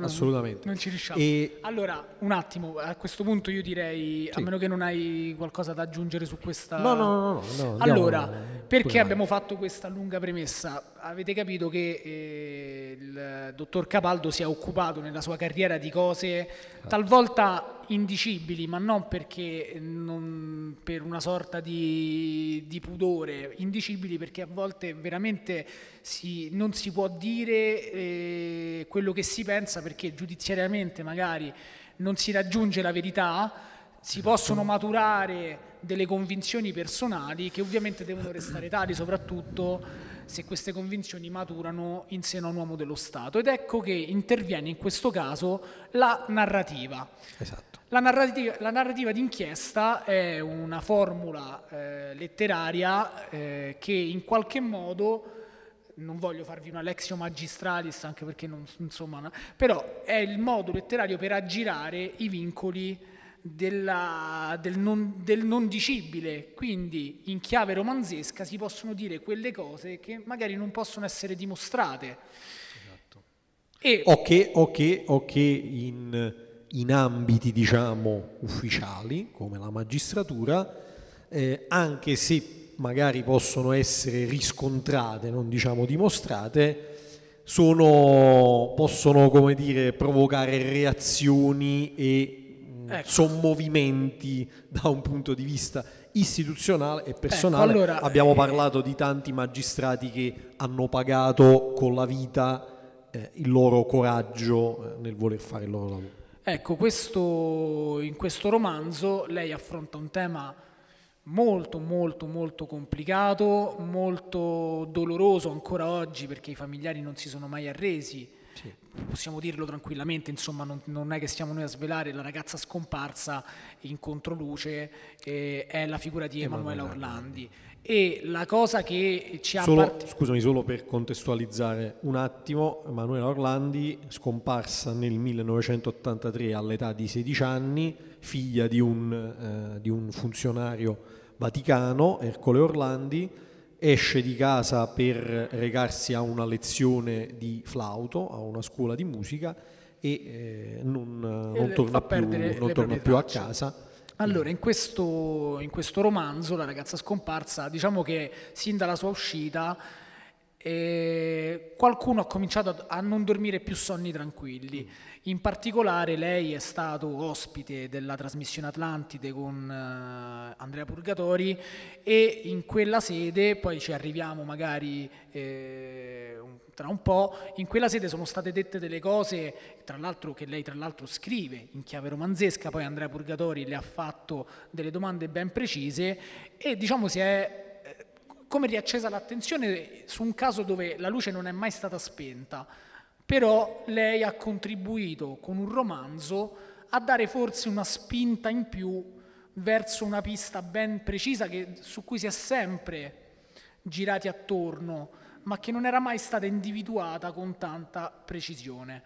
Assolutamente, assolutamente. Non ci riusciamo. E... Allora, un attimo, a questo punto io direi, sì. a meno che non hai qualcosa da aggiungere su questa... No, no, no. no allora, perché abbiamo fatto questa lunga premessa? Avete capito che eh, il dottor Capaldo si è occupato nella sua carriera di cose ah. talvolta indicibili, ma non perché non, per una sorta di, di, pudore, indicibili perché a volte veramente si, non si può dire eh, quello che si pensa perché giudiziariamente magari non si raggiunge la verità, si esatto. possono maturare delle convinzioni personali che ovviamente devono restare tali soprattutto se queste convinzioni maturano in seno a un uomo dello Stato. Ed ecco che interviene in questo caso la narrativa. Esatto. La narrativa, la narrativa d'inchiesta è una formula eh, letteraria eh, che in qualche modo non voglio farvi una lexio magistralis anche perché non, insomma, però è il modo letterario per aggirare i vincoli della, del, non, del non dicibile, quindi in chiave romanzesca si possono dire quelle cose che magari non possono essere dimostrate. Esatto. E, o che, o che, o che in, in, ambiti diciamo ufficiali come la magistratura, eh, anche se magari possono essere riscontrate, non diciamo dimostrate, sono, possono come dire, provocare reazioni e ecco. movimenti da un punto di vista istituzionale e personale. Ecco, allora, Abbiamo eh... parlato di tanti magistrati che hanno pagato con la vita eh, il loro coraggio eh, nel voler fare il loro lavoro. Ecco, questo, in questo romanzo lei affronta un tema molto molto molto complicato, molto doloroso ancora oggi perché i familiari non si sono mai arresi sì. possiamo dirlo tranquillamente, insomma non, non, è che stiamo noi a svelare la ragazza scomparsa in controluce, eh, è la figura di Emanuela, Emanuela Orlandi. E la cosa che ci ha... Solo, part... Scusami, solo per contestualizzare un attimo, Emanuela Orlandi scomparsa nel 1983 all'età di 16 anni, figlia di un, eh, di un funzionario vaticano, Ercole Orlandi, esce di casa per recarsi a una lezione di flauto, a una scuola di musica e eh, non, e non, torna, più, non torna più, a casa. Allora, in questo, in questo romanzo, La ragazza scomparsa, diciamo che sin dalla sua uscita eh, qualcuno ha cominciato a non dormire più sonni tranquilli. Mm in particolare lei è stato ospite della trasmissione Atlantide con eh, Andrea Purgatori e in quella sede, poi ci arriviamo magari eh, tra un po', in quella sede sono state dette delle cose tra l'altro che lei tra l'altro scrive in chiave romanzesca, poi Andrea Purgatori le ha fatto delle domande ben precise e diciamo si è eh, come riaccesa l'attenzione su un caso dove la luce non è mai stata spenta però lei ha contribuito con un romanzo a dare forse una spinta in più verso una pista ben precisa che, su cui si è sempre girati attorno, ma che non era mai stata individuata con tanta precisione.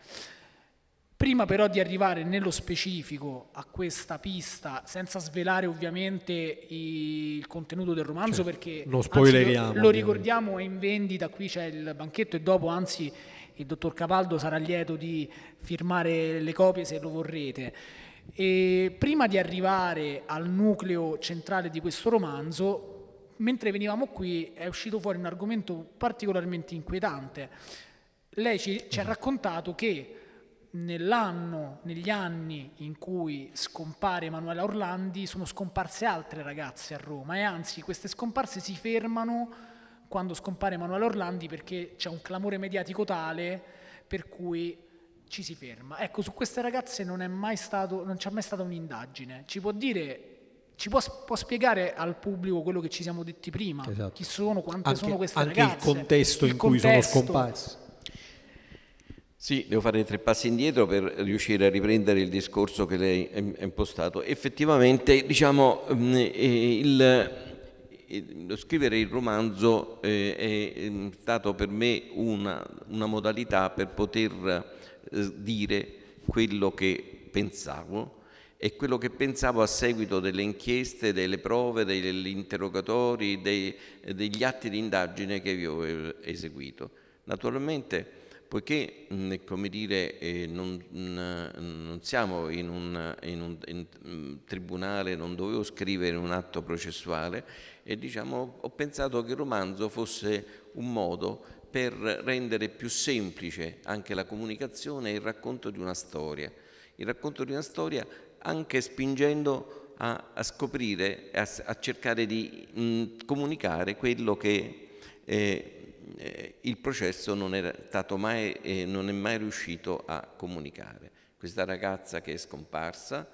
Prima però di arrivare nello specifico a questa pista, senza svelare ovviamente il contenuto del romanzo, cioè, perché lo, anzi, lo, lo ricordiamo, è in vendita, qui c'è il banchetto e dopo anzi il dottor Capaldo sarà lieto di firmare le copie se lo vorrete. E prima di arrivare al nucleo centrale di questo romanzo, mentre venivamo qui è uscito fuori un argomento particolarmente inquietante. Lei ci, ci ha mm-hmm. raccontato che nell'anno, negli anni in cui scompare Emanuela Orlandi sono scomparse altre ragazze a Roma e anzi queste scomparse si fermano quando scompare Manuel Orlandi perché c'è un clamore mediatico tale per cui ci si ferma. Ecco, su queste ragazze non, è mai stato, non c'è mai stata un'indagine. Ci può dire ci può, può, spiegare al pubblico quello che ci siamo detti prima, esatto. chi sono, quante anche, sono queste anche ragazze. il contesto il in contesto. cui sono scomparse. Sì, devo fare tre passi indietro per riuscire a riprendere il discorso che lei ha impostato. Effettivamente, diciamo, mm, eh, il, scrivere il romanzo eh, è ehm, stato per me una, una modalità per poter eh, dire quello che pensavo e quello che pensavo a seguito delle inchieste, delle prove, degli interrogatori, dei, degli atti di indagine che vi ho eseguito. Naturalmente poiché come dire, eh, non, non, siamo in un, in, un, in tribunale, non dovevo scrivere un atto processuale e diciamo, ho pensato che il romanzo fosse un modo per rendere più semplice anche la comunicazione e il racconto di una storia. Il racconto di una storia anche spingendo a, a scoprire, a, a cercare di mh, comunicare quello che... Eh, eh, il processo non, mai, eh, non è mai riuscito a comunicare. Questa ragazza che è scomparsa,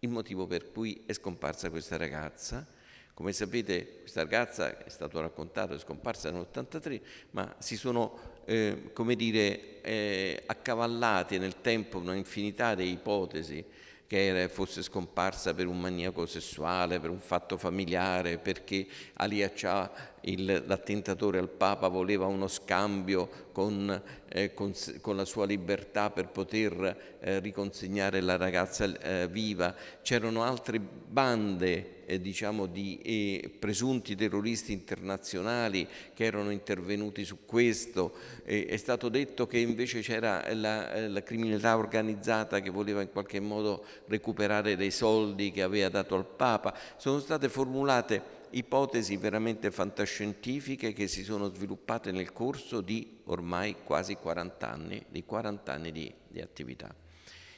il motivo per cui è scomparsa questa ragazza, come sapete questa ragazza è stato raccontato, è scomparsa nell'83, ma si sono eh, come dire, eh, accavallate nel tempo una infinità di ipotesi che era, fosse scomparsa per un maniaco sessuale, per un fatto familiare, perché Alia Cha il, l'attentatore al Papa voleva uno scambio con, eh, con, con la sua libertà per poter eh, riconsegnare la ragazza eh, viva. C'erano altre bande eh, diciamo di eh, presunti terroristi internazionali che erano intervenuti su questo. è stato detto che invece c'era la, eh, la criminalità organizzata che voleva in qualche modo recuperare dei soldi che aveva dato al Papa. Sono state formulate ipotesi veramente fantascientifiche che si sono sviluppate nel corso di ormai quasi 40 anni, di, 40 anni di, di attività.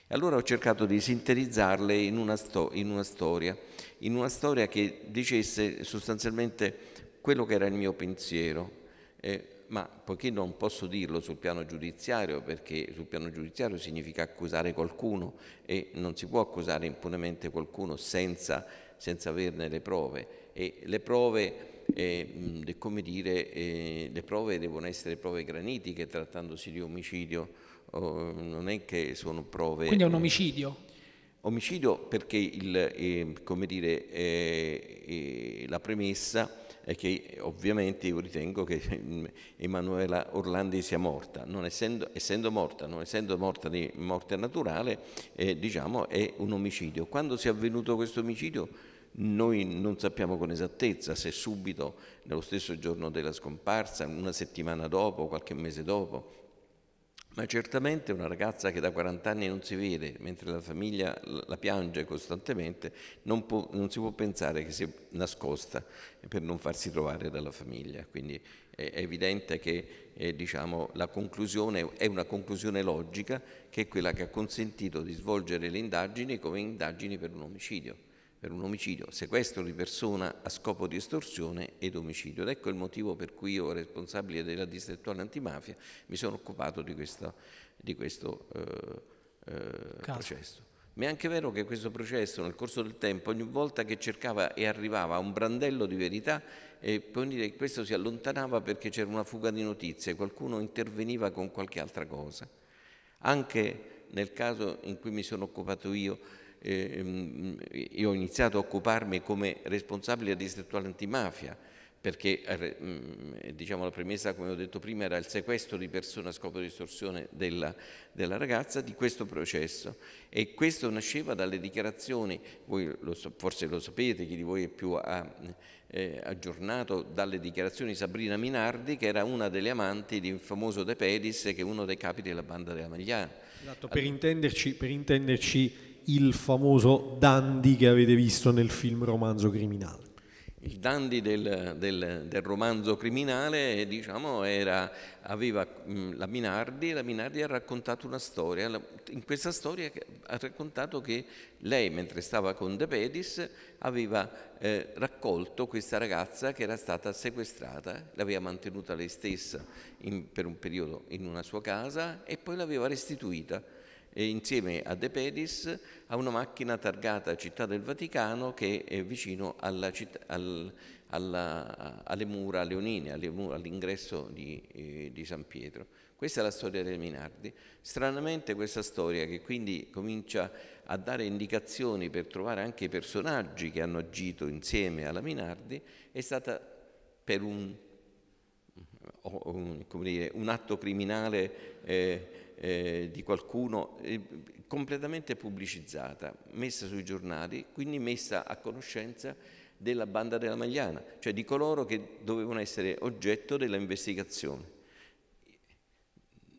allora ho cercato di sintetizzarle in una, in una storia, in una storia che dicesse sostanzialmente quello che era il mio pensiero, eh, ma poiché non posso dirlo sul piano giudiziario, perché sul piano giudiziario significa accusare qualcuno e non si può accusare impunemente qualcuno senza, senza averne le prove, e le prove eh, come dire, eh, le prove devono essere prove granitiche trattandosi di omicidio, oh, non è che sono prove... Quindi è un eh, omicidio? Eh, omicidio perché il, eh, come dire, eh, la premessa è che ovviamente io ritengo che Emanuela Orlandi sia morta, essendo, essendo, morta, non essendo morta di morte naturale, diciamo è un omicidio. Quando si è avvenuto questo omicidio? Noi non sappiamo con esattezza se subito, nello stesso giorno della scomparsa, una settimana dopo, qualche mese dopo, ma certamente una ragazza che da 40 anni non si vede, mentre la famiglia la piange costantemente, non, può, non si può pensare che sia nascosta per non farsi trovare dalla famiglia. Quindi è evidente che eh, diciamo, la conclusione è una conclusione logica che è quella che ha consentito di svolgere le indagini come indagini per un omicidio per un omicidio, sequestro di persona a scopo di estorsione ed omicidio. Ed ecco il motivo per cui io, responsabile della distrettuale antimafia, mi sono occupato di, questa, di questo eh, eh, processo. Ma è anche vero che questo processo nel corso del tempo, ogni volta che cercava e arrivava a un brandello di verità, e può dire che questo si allontanava perché c'era una fuga di notizie, qualcuno interveniva con qualche altra cosa. Anche nel caso in cui mi sono occupato io, eh, io ho iniziato a occuparmi come responsabile distrettuale antimafia, perché eh, mm, eh, diciamo, la premessa, come ho detto prima, era il sequestro di persone a scopo di estorsione della, della, ragazza di questo processo e questo nasceva dalle dichiarazioni, voi lo, forse lo sapete, chi di voi è più ha, eh, aggiornato, dalle dichiarazioni di Sabrina Minardi che era una delle amanti di un famoso De Pedis che è uno dei capi della banda della Magliana. Esatto, per, intenderci, per intenderci il famoso dandy che avete visto nel film Romanzo Criminale? Il dandy del, del, del romanzo criminale diciamo, era, aveva mm, la Minardi e la Minardi ha raccontato una storia. In questa storia ha raccontato che lei, mentre stava con De Pedis, aveva eh, raccolto questa ragazza che era stata sequestrata, l'aveva mantenuta lei stessa in, per un periodo in una sua casa e poi l'aveva restituita e insieme a De Pedis a una macchina targata Città del Vaticano che è vicino alla città, al, alla, alle mura leonine, alle mura, all'ingresso di, eh, di, San Pietro. Questa è la storia dei Minardi. Stranamente questa storia che quindi comincia a dare indicazioni per trovare anche i personaggi che hanno agito insieme alla Minardi è stata per un, un, dire, un atto criminale eh, eh, di qualcuno, eh, completamente pubblicizzata, messa sui giornali, quindi messa a conoscenza della banda della Magliana, cioè di coloro che dovevano essere oggetto della investigazione.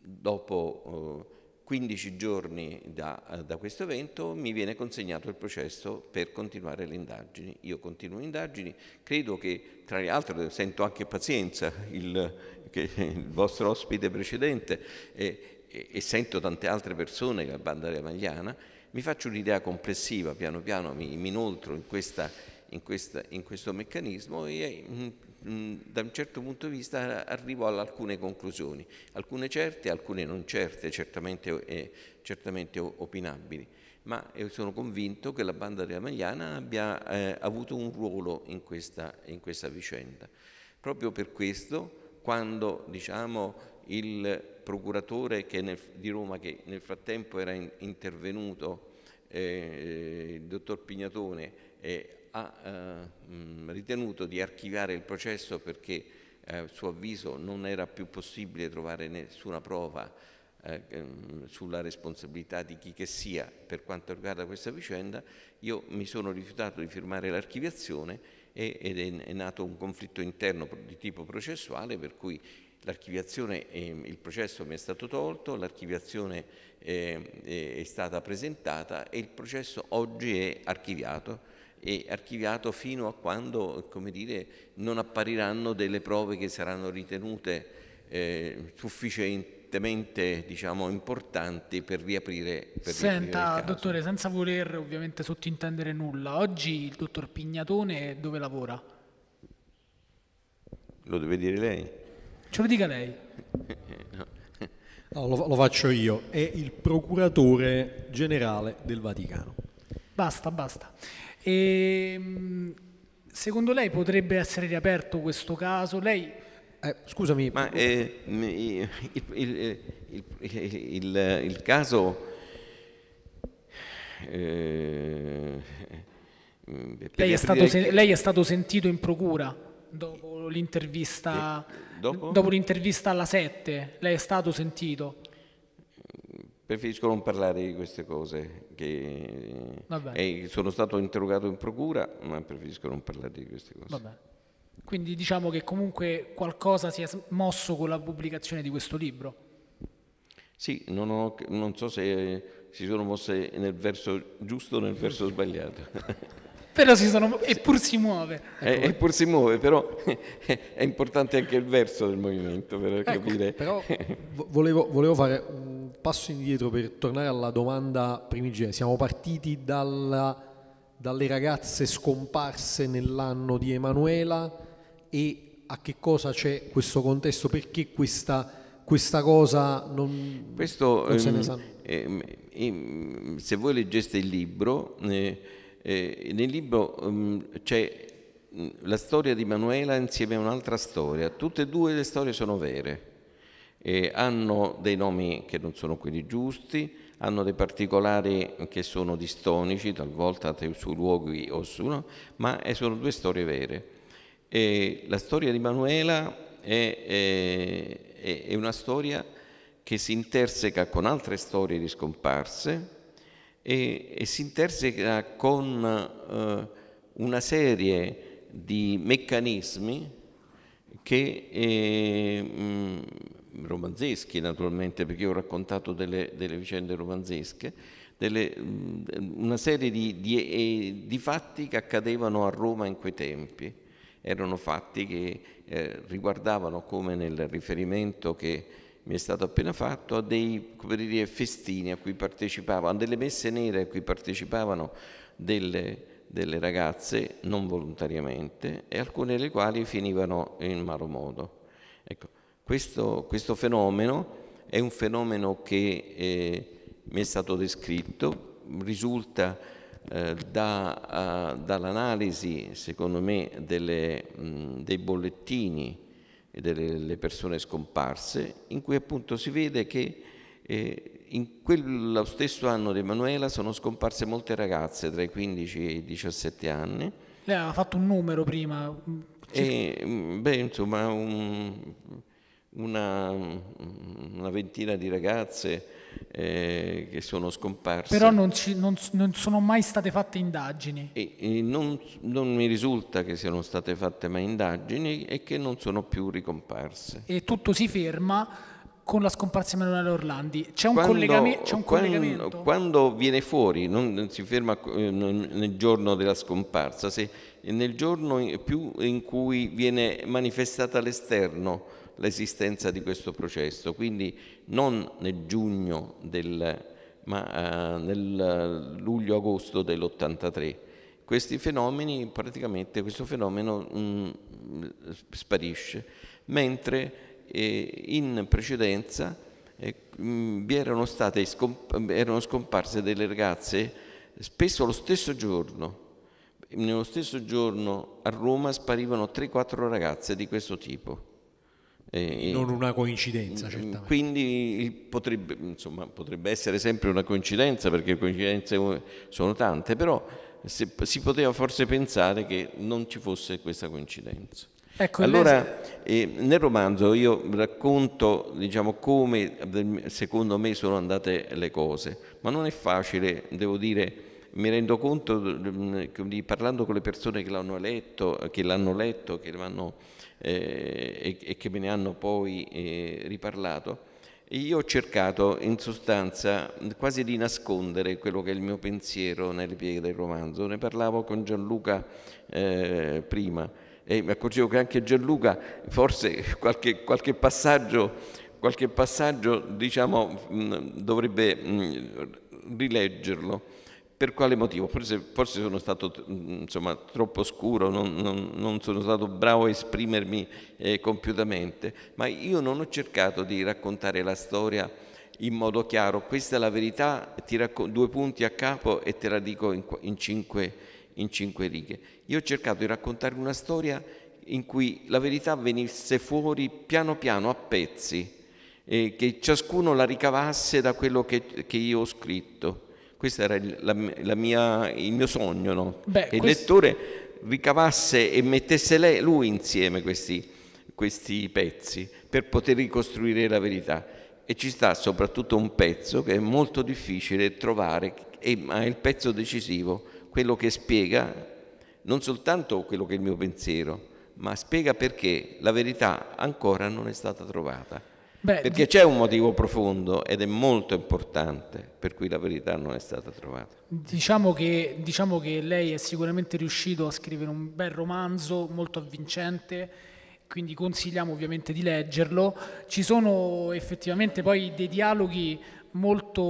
Dopo eh, 15 giorni da, da questo evento mi viene consegnato il processo per continuare le indagini. Io continuo le indagini, credo che tra l'altro sento anche pazienza il, il vostro ospite precedente. Eh, e, sento tante altre persone che la banda Magliana, mi faccio un'idea complessiva, piano piano mi, mi inoltro in, questa, in, questa, in, questo meccanismo e mh, mm, mm, da un certo punto di vista arrivo ad alcune conclusioni, alcune certe, alcune non certe, certamente, eh, certamente opinabili, ma eh, sono convinto che la banda Magliana abbia eh, avuto un ruolo in questa, in questa vicenda. Proprio per questo, quando diciamo, il procuratore nel, di Roma che nel frattempo era in, intervenuto, eh, eh il dottor Pignatone, eh, ha mh, ritenuto di archiviare il processo perché eh, a suo avviso non era più possibile trovare nessuna prova eh, sulla responsabilità di chi che sia per quanto riguarda questa vicenda, io mi sono rifiutato di firmare l'archiviazione ed è nato un conflitto interno di tipo processuale per cui l'archiviazione, eh, il processo mi è stato tolto, l'archiviazione eh, è stata presentata e il processo oggi è archiviato e archiviato fino a quando dire, non appariranno delle prove che saranno ritenute eh, sufficientemente diciamo, importanti per riaprire. Per Senta, riaprire dottore, senza voler ovviamente sottintendere nulla, oggi il dottor Pignatone dove lavora? Lo deve dire lei. Ce lo dica lei. no. lo, lo, faccio io, è il procuratore generale del Vaticano. Basta, basta. E, ehm, secondo lei potrebbe essere riaperto questo caso? Lei... Eh, scusami. Ma eh, il, il, il, il, caso... Eh, eh lei, è stato, lei, è stato, sentito in procura dopo l'intervista Dopo? Dopo l'intervista alla 7, lei è stato sentito? Preferisco non parlare di queste cose, che sono stato interrogato in procura, ma preferisco non parlare di queste cose. Vabbè. Quindi diciamo che comunque qualcosa si è mosso con la pubblicazione di questo libro. Sì, non, ho, non so se si sono mosse nel verso giusto o nel verso sbagliato. però si sono, eppur si muove. E, eh, ecco. eppur si muove, però è importante anche il verso del movimento per ecco, capire. Però volevo, volevo, fare un passo indietro per tornare alla domanda primigenia. Siamo partiti dalla, dalle ragazze scomparse nell'anno di Emanuela e a che cosa c'è questo contesto, perché questa, questa cosa non, questo, non se ne ehm, sa. Ehm, ehm, se voi leggeste il libro... Eh, eh, nel libro um, c'è la storia di Manuela insieme a un'altra storia, tutte e due le storie sono vere, eh, hanno dei nomi che non sono quelli giusti, hanno dei particolari che sono distonici, talvolta su luoghi o su no, ma eh, sono due storie vere. E la storia di Manuela è, è, è una storia che si interseca con altre storie di scomparse, e, e si interseca con eh, una serie di meccanismi che eh, mh, mm, romanzeschi naturalmente, perché ho raccontato delle, delle vicende romanzesche, delle, mh, mm, una serie di, di, eh, di, fatti che accadevano a Roma in quei tempi. Erano fatti che eh, riguardavano, come nel riferimento che mi è stato appena fatto, a dei dire, festini a cui partecipavano, a delle messe nere a cui partecipavano delle, delle ragazze non volontariamente e alcune delle quali finivano in malo modo. Ecco, questo, questo, fenomeno è un fenomeno che eh, mi è stato descritto, risulta eh, da, a, dall'analisi, secondo me, delle, mh, dei bollettini e delle persone scomparse, in cui appunto si vede che eh, in quello stesso anno di Emanuela sono scomparse molte ragazze tra i 15 e i 17 anni. Lei aveva fatto un numero prima. Mm, e, mm, beh, insomma, un, una, una ventina di ragazze eh, che sono scomparse. Però non, ci, non, non, sono mai state fatte indagini. E, e non, non, mi risulta che siano state fatte mai indagini e che non sono più ricomparse. E tutto si ferma con la scomparsa di Emanuele Orlandi. C'è un, quando, collegami- c'è un quando, collegamento? Quando viene fuori, non si ferma eh, nel giorno della scomparsa, se nel giorno in, più in cui viene manifestata all'esterno l'esistenza di questo processo, quindi non nel giugno del, ma eh, nel luglio-agosto dell'83. Questi fenomeni, praticamente questo fenomeno mh, mm, sparisce, mentre eh, in precedenza eh, mh, mm, erano, state scomp- erano scomparse delle ragazze spesso lo stesso giorno. Nello stesso giorno a Roma sparivano 3-4 ragazze di questo tipo. Eh, non una coincidenza, certamente. Quindi potrebbe, insomma, potrebbe, essere sempre una coincidenza, perché coincidenze sono tante, però se, si poteva forse pensare che non ci fosse questa coincidenza. Ecco, allora, eh, nel romanzo io racconto diciamo, come secondo me sono andate le cose, ma non è facile, devo dire, mi rendo conto mm, di, parlando con le persone che l'hanno letto, che l'hanno letto, che l'hanno eh, e, e, che me ne hanno poi eh, riparlato. io ho cercato in sostanza quasi di nascondere quello che è il mio pensiero nelle pieghe del romanzo. Ne parlavo con Gianluca eh, prima e mi accorgevo che anche Gianluca forse qualche, qualche passaggio, qualche passaggio diciamo, mh, dovrebbe mh, rileggerlo per quale motivo? Forse, forse sono stato mm, mm, insomma, troppo scuro, non, non, non, sono stato bravo a esprimermi eh, compiutamente, ma io non ho cercato di raccontare la storia in modo chiaro, questa è la verità, ti racco- due punti a capo e te la dico in, in, cinque, in cinque righe. Io ho cercato di raccontare una storia in cui la verità venisse fuori piano piano a pezzi, eh, che ciascuno la ricavasse da quello che, che io ho scritto. Questo era il, la, la mia, il mio sogno, no? Beh, che il quest... lettore ricavasse e mettesse lei, lui insieme questi, questi pezzi per poter ricostruire la verità. E ci sta soprattutto un pezzo che è molto difficile trovare, ma è il pezzo decisivo, quello che spiega non soltanto quello che è il mio pensiero, ma spiega perché la verità ancora non è stata trovata. Beh, perché c'è un motivo profondo ed è molto importante per cui la verità non è stata trovata. Diciamo che, diciamo che lei è sicuramente riuscito a scrivere un bel romanzo molto avvincente, quindi consigliamo ovviamente di leggerlo. Ci sono effettivamente poi dei dialoghi molto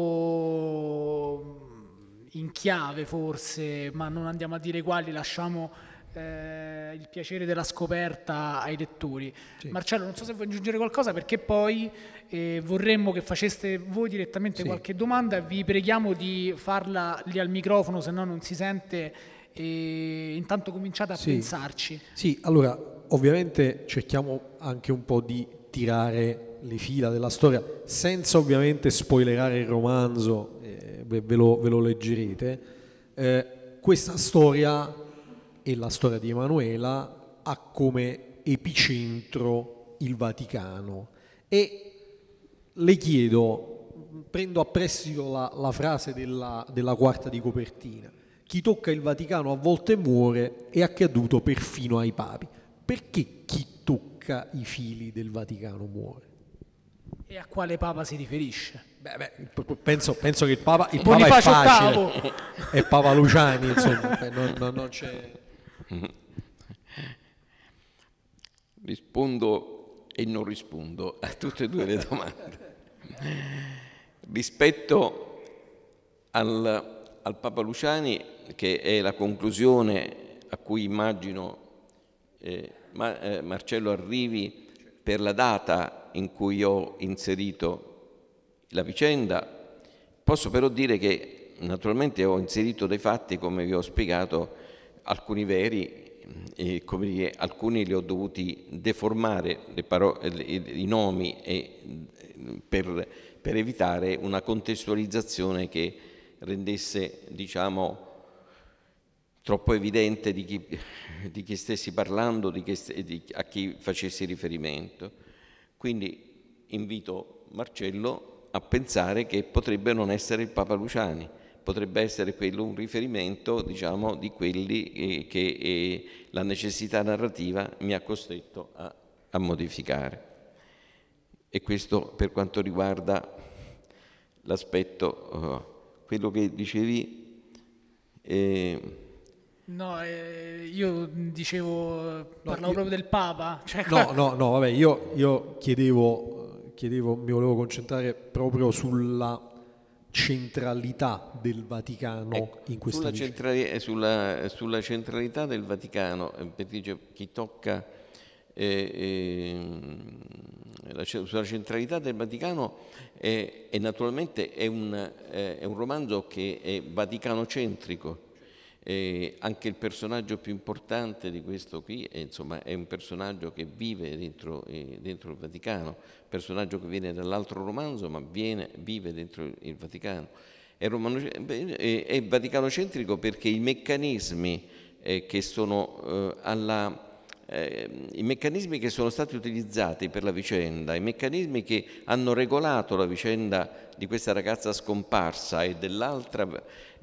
mm, in chiave forse, ma non andiamo a dire quali, lasciamo eh, il piacere della scoperta ai lettori. Sì. Marcello, non so se vuoi aggiungere qualcosa perché poi eh, vorremmo che faceste voi direttamente sì. qualche domanda, vi preghiamo di farla lì al microfono, se no non si sente e intanto cominciate a sì. pensarci. Sì, allora ovviamente cerchiamo anche un po' di tirare le fila della storia senza ovviamente spoilerare il romanzo, eh, ve, lo, ve, lo, leggerete. Eh, questa storia e la storia di Emanuela ha come epicentro il Vaticano e le chiedo, prendo a prestito la, la frase della, della quarta di copertina, chi tocca il Vaticano a volte muore è accaduto perfino ai papi. Perché chi tocca i fili del Vaticano muore? E a quale papa si riferisce? Beh, beh, penso, penso, che il papa, il papa è facile, è papa Luciani, insomma, non, non, non c'è... Mm-hmm. Rispondo e non rispondo a tutte e due le domande. Rispetto al, al Papa Luciani, che è la conclusione a cui immagino eh, ma, eh, Marcello arrivi per la data in cui ho inserito la vicenda, posso però dire che naturalmente ho inserito dei fatti, come vi ho spiegato, alcuni veri, eh, dire, alcuni li ho dovuti deformare i nomi e, per, per, evitare una contestualizzazione che rendesse diciamo, troppo evidente di chi, di chi stessi parlando, di chi, di, a chi facessi riferimento. Quindi invito Marcello a pensare che potrebbe non essere il Papa Luciani potrebbe essere quello un riferimento diciamo, di quelli eh, che eh, la necessità narrativa mi ha costretto a, a modificare. E questo per quanto riguarda l'aspetto, uh, quello che dicevi... Eh, No, eh, io dicevo, no, parlavo io, proprio del Papa. Cioè... No, no, no, vabbè, io, io chiedevo, chiedevo, mi volevo concentrare proprio sulla centralità del Vaticano ecco, in questa sulla, centrali- eh, sulla, eh, sulla, centralità del Vaticano, eh, perché cioè, chi tocca eh, eh, la, sulla centralità del Vaticano è, è naturalmente è un, è un romanzo che è vaticano-centrico, e anche il personaggio più importante di questo qui è, eh, insomma, è un personaggio che vive dentro, eh, dentro, il Vaticano, personaggio che viene dall'altro romanzo ma viene, vive dentro il Vaticano. È, romano, è, è vaticanocentrico perché i meccanismi, eh, che sono, eh, alla, eh, i meccanismi che sono stati utilizzati per la vicenda, i meccanismi che hanno regolato la vicenda di questa ragazza scomparsa e dell'altra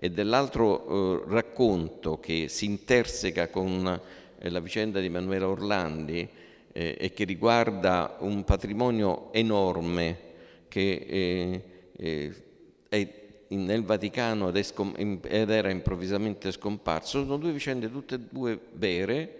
e dell'altro eh, racconto che si interseca con eh, la vicenda di Emanuela Orlandi eh, e che riguarda un patrimonio enorme che eh, eh, è nel Vaticano ed, ed, era improvvisamente scomparso, sono due vicende tutte e due vere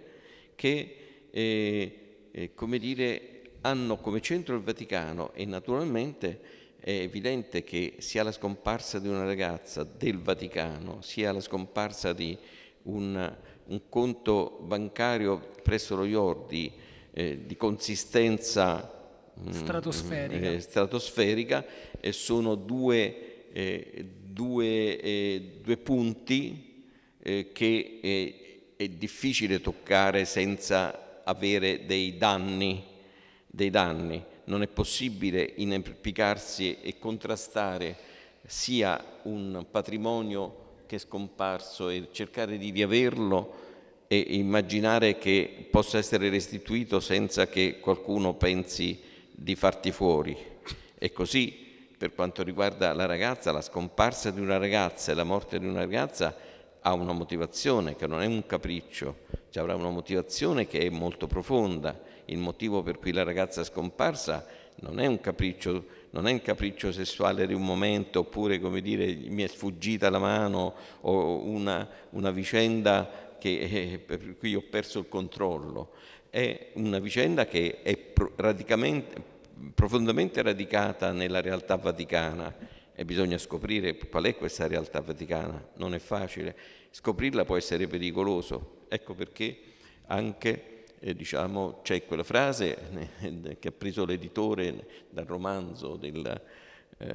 che, eh, come dire, hanno come centro il Vaticano e naturalmente è evidente che sia la scomparsa di una ragazza del Vaticano, sia la scomparsa di un, un conto bancario presso lo Iordi eh, di consistenza mm, stratosferica, mh, eh, stratosferica eh, sono due, eh, due, eh, due punti eh, che è, è difficile toccare senza avere dei danni. Dei danni non è possibile inerpicarsi e contrastare sia un patrimonio che è scomparso e cercare di riaverlo e immaginare che possa essere restituito senza che qualcuno pensi di farti fuori. E così per quanto riguarda la ragazza, la scomparsa di una ragazza e la morte di una ragazza ha una motivazione che non è un capriccio, cioè avrà una motivazione che è molto profonda il motivo per cui la ragazza è scomparsa non è un capriccio, non è un capriccio sessuale di un momento, oppure come dire mi è sfuggita la mano o una, una vicenda che, eh, per cui ho perso il controllo. È una vicenda che è profondamente radicata nella realtà vaticana e bisogna scoprire qual è questa realtà vaticana, non è facile, scoprirla può essere pericoloso, ecco perché anche eh, diciamo, c'è quella frase eh, che ha preso l'editore dal romanzo del, eh,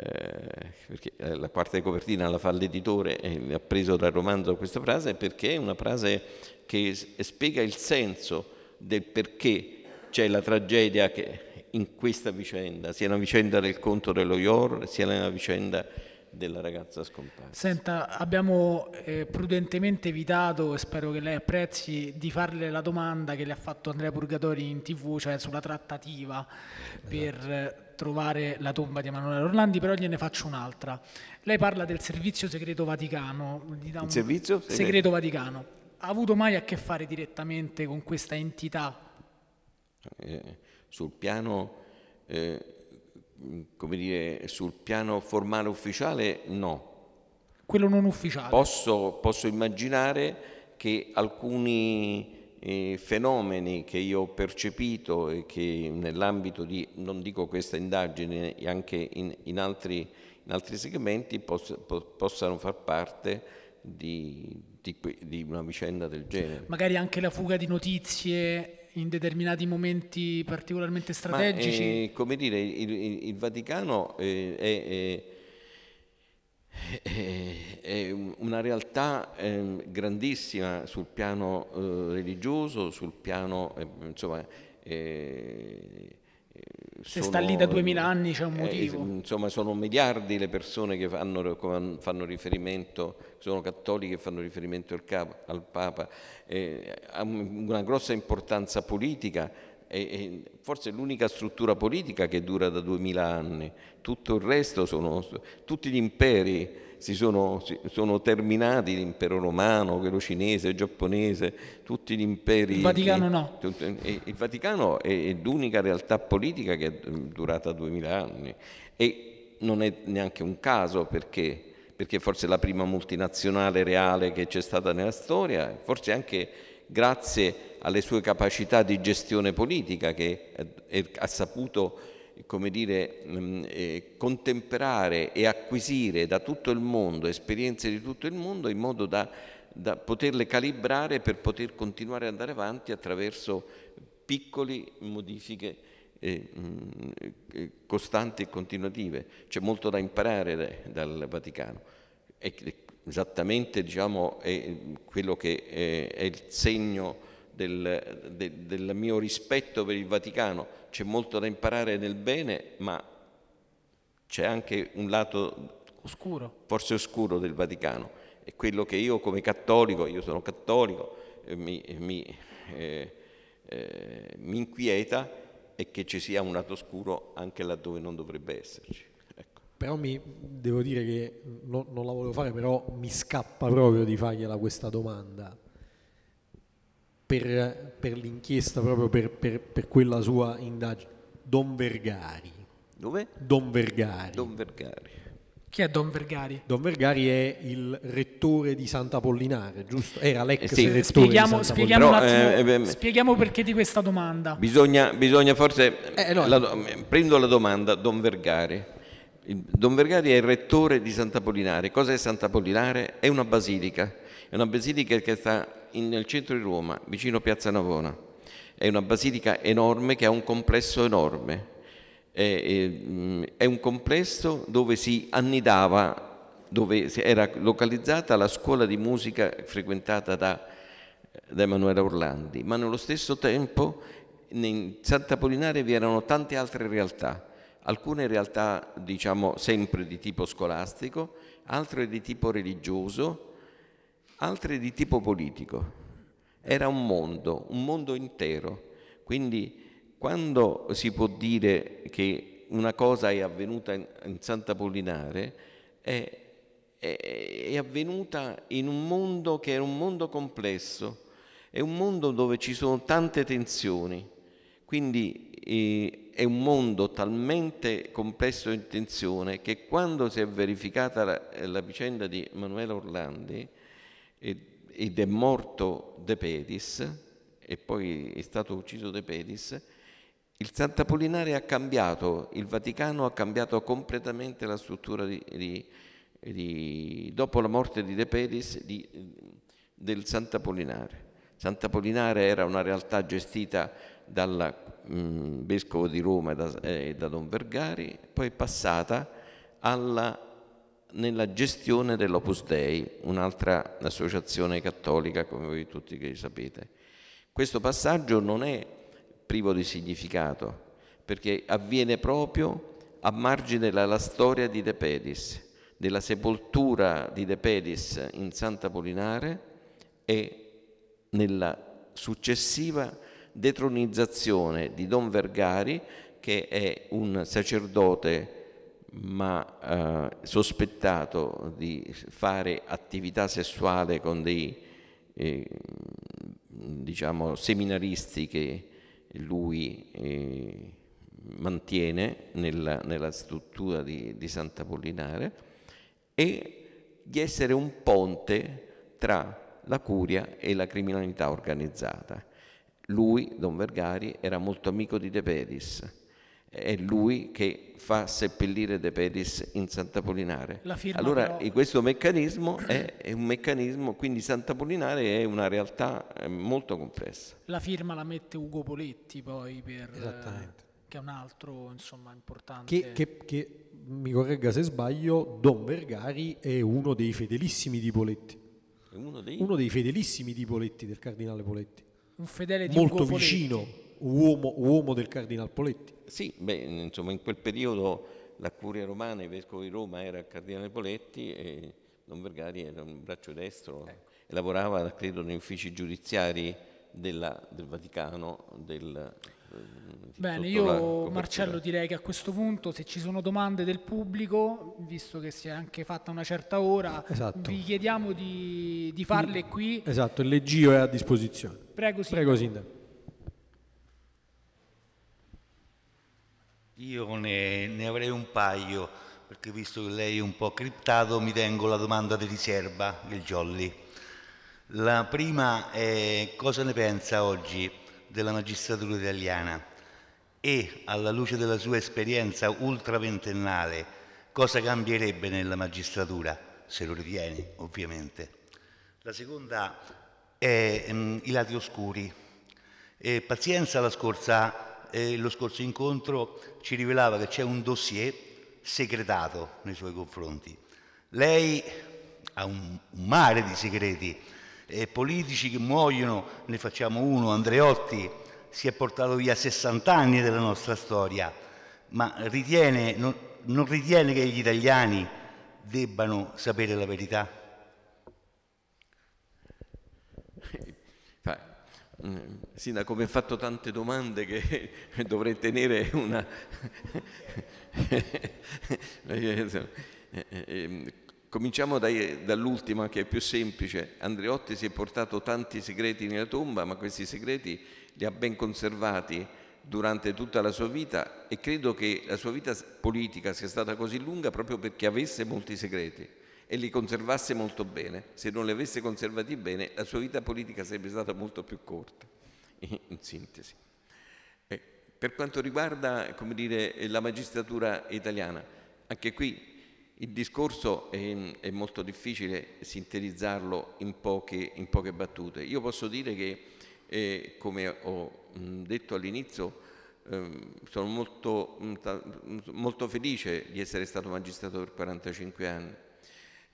perché eh, la quarta di copertina la fa l'editore e ha preso dal romanzo questa frase perché è una frase che spiega il senso del perché c'è la tragedia che in questa vicenda, sia una vicenda del conto dello Ior, sia una vicenda della ragazza scomparsa. Senta, abbiamo eh, prudentemente evitato, e spero che lei apprezzi, di farle la domanda che le ha fatto Andrea Purgatori in tv, cioè sulla trattativa esatto. per eh, trovare la tomba di Emanuele Orlandi, però gliene faccio un'altra. Lei parla del servizio segreto vaticano. Gli un... servizio segreto. segreto vaticano. Ha avuto mai a che fare direttamente con questa entità? Eh, sul piano... Eh, come dire, sul piano formale ufficiale no. Quello non ufficiale. Posso, posso immaginare che alcuni eh, fenomeni che io ho percepito e che nell'ambito di, non dico questa indagine, anche in, in, altri, in altri, segmenti poss, po, possano far parte di, di, di una vicenda del genere. Magari anche la fuga di notizie in determinati momenti particolarmente strategici. Ma, eh, come dire, il, il, il Vaticano eh, è, è, è, una realtà eh, grandissima sul piano eh, religioso, sul piano eh, insomma, eh, se sono, sta lì da 2000 anni c'è un eh, motivo. Eh, insomma, sono miliardi le persone che fanno, fanno riferimento, sono cattoliche che fanno riferimento al, capo, al Papa. Eh, ha una grossa importanza politica e, forse è l'unica struttura politica che dura da 2000 anni. Tutto il resto sono tutti gli imperi si sono, sono terminati l'impero romano, quello cinese, giapponese, tutti gli imperi. Il Vaticano no. Tutto, e, il Vaticano è, è l'unica realtà politica che è mm, durata 2000 anni e non è neanche un caso perché, perché forse è la prima multinazionale reale che c'è stata nella storia, forse anche grazie alle sue capacità di gestione politica che ha saputo come dire, mm, eh, contemperare e acquisire da tutto il mondo esperienze di tutto il mondo in modo da, da poterle calibrare per poter continuare ad andare avanti attraverso piccole modifiche eh, mm, eh, costanti e continuative. C'è molto da imparare dal Vaticano. È esattamente diciamo, è mm, quello che è il segno del, de, del mio rispetto per il Vaticano, c'è molto da imparare nel bene, ma c'è anche un lato oscuro. forse oscuro del Vaticano. E quello che io come cattolico, io sono cattolico, eh, mi, mi, eh, eh, mi, inquieta è che ci sia un lato oscuro anche laddove non dovrebbe esserci. Ecco. Però mi, devo dire che no, non la volevo fare, però mi scappa proprio di fargliela questa domanda per, per l'inchiesta, proprio per, per, per, quella sua indagine. Don Vergari. Dove? Don Vergari. Don Vergari. Chi è Don Vergari? Don Vergari è il rettore di Sant'Apollinare, giusto? Era l'ex eh sì. rettore spieghiamo, di Sant'Apollinare. Spieghiamo, Però, attimo, eh, eh, spieghiamo perché di questa domanda. Bisogna, bisogna forse... Eh, no. La, prendo la domanda, Don Vergari. Don Vergari è il rettore di Sant'Apollinare. Cos'è Sant'Apollinare? È una basilica. È una basilica che sta in, nel centro di Roma, vicino Piazza Navona. È una basilica enorme che ha un complesso enorme. È, è, mm, è un complesso dove si annidava, dove era localizzata la scuola di musica frequentata da, da Emanuela Orlandi, ma nello stesso tempo in Santa Sant'Apolinare vi erano tante altre realtà, alcune realtà diciamo sempre di tipo scolastico, altre di tipo religioso, altre di tipo politico. Era un mondo, un mondo intero. Quindi quando si può dire che una cosa è avvenuta in, in Sant'Apollinare, è, è, è avvenuta in un mondo che era un mondo complesso, è un mondo dove ci sono tante tensioni, quindi eh, è un mondo talmente complesso in tensione che quando si è verificata la, la vicenda di Manuela Orlandi ed è morto De Pedis e poi è stato ucciso De Pedis, il Sant'Apollinare ha cambiato, il Vaticano ha cambiato completamente la struttura di, di, di, dopo la morte di De Pedis del Sant'Apollinare. Sant'Apollinare era una realtà gestita dal mm, vescovo di Roma e da, eh, da Don Vergari, poi passata alla nella gestione dell'Opus Dei, un'altra associazione cattolica come voi tutti che sapete. Questo passaggio non è privo di significato perché avviene proprio a margine della storia di De Pedis, della sepoltura di De Pedis in Santa Polinare e nella successiva detronizzazione di Don Vergari che è un sacerdote ma eh, sospettato di fare attività sessuale con dei eh, diciamo, seminaristi che lui eh, mantiene nella, nella struttura di, di Sant'Apollinare e di essere un ponte tra la curia e la criminalità organizzata. Lui, Don Vergari, era molto amico di De Pedis è lui che fa seppellire De Pedis in Sant'Apollinare. Allora però... questo meccanismo è, è, un meccanismo, quindi Sant'Apollinare è una realtà eh, molto complessa. La firma la mette Ugo Poletti poi per... Eh, Esattamente. Eh, che è un altro insomma importante. Che, che, che, mi corregga se sbaglio, Don Vergari è uno dei fedelissimi di Poletti. Uno dei... uno dei fedelissimi di Poletti, del cardinale Poletti. Un fedele di Molto Ugo vicino. Poletti uomo, uomo del Cardinal Poletti. Sì, beh, insomma, in quel periodo la curia romana, i vescovi di Roma era il Cardinale Poletti e Don Vergari era un braccio destro ecco. e lavorava, credo, negli uffici giudiziari della, del Vaticano, del, eh, Bene, io Marcello direi che a questo punto se ci sono domande del pubblico, visto che si è anche fatta una certa ora, esatto. vi chiediamo di, di farle qui. Esatto, il leggio è a disposizione. Prego, Sindaco. Prego, sindaco. Io ne, ne, avrei un paio, perché visto che lei è un po' criptato, mi tengo la domanda di riserva, il Jolly. La prima è cosa ne pensa oggi della magistratura italiana e, alla luce della sua esperienza ultraventennale, cosa cambierebbe nella magistratura, se lo ritiene, ovviamente. La seconda è mh, mm, i lati oscuri. E, pazienza la scorsa eh, lo scorso incontro ci rivelava che c'è un dossier segretato nei suoi confronti. Lei ha un, mare di segreti, eh, politici che muoiono, ne facciamo uno, Andreotti, si è portato via 60 anni della nostra storia, ma ritiene, non, non ritiene che gli italiani debbano sapere la verità? Eh, Sindaco, mi ha fatto tante domande che dovrei tenere una... Eh, eh, ehm, cominciamo dall'ultima che è più semplice. Andreotti si è portato tanti segreti nella tomba, ma questi segreti li ha ben conservati durante tutta la sua vita e credo che la sua vita politica sia stata così lunga proprio perché avesse molti segreti e li conservasse molto bene. Se non li avesse conservati bene, la sua vita politica sarebbe stata molto più corta, in sintesi. E eh, per quanto riguarda dire, eh, la magistratura italiana, anche qui il discorso è, è molto difficile sintetizzarlo in poche, in poche, battute. Io posso dire che, eh, come ho mm, detto all'inizio, ehm, sono molto, mm, molto felice di essere stato magistrato per 45 anni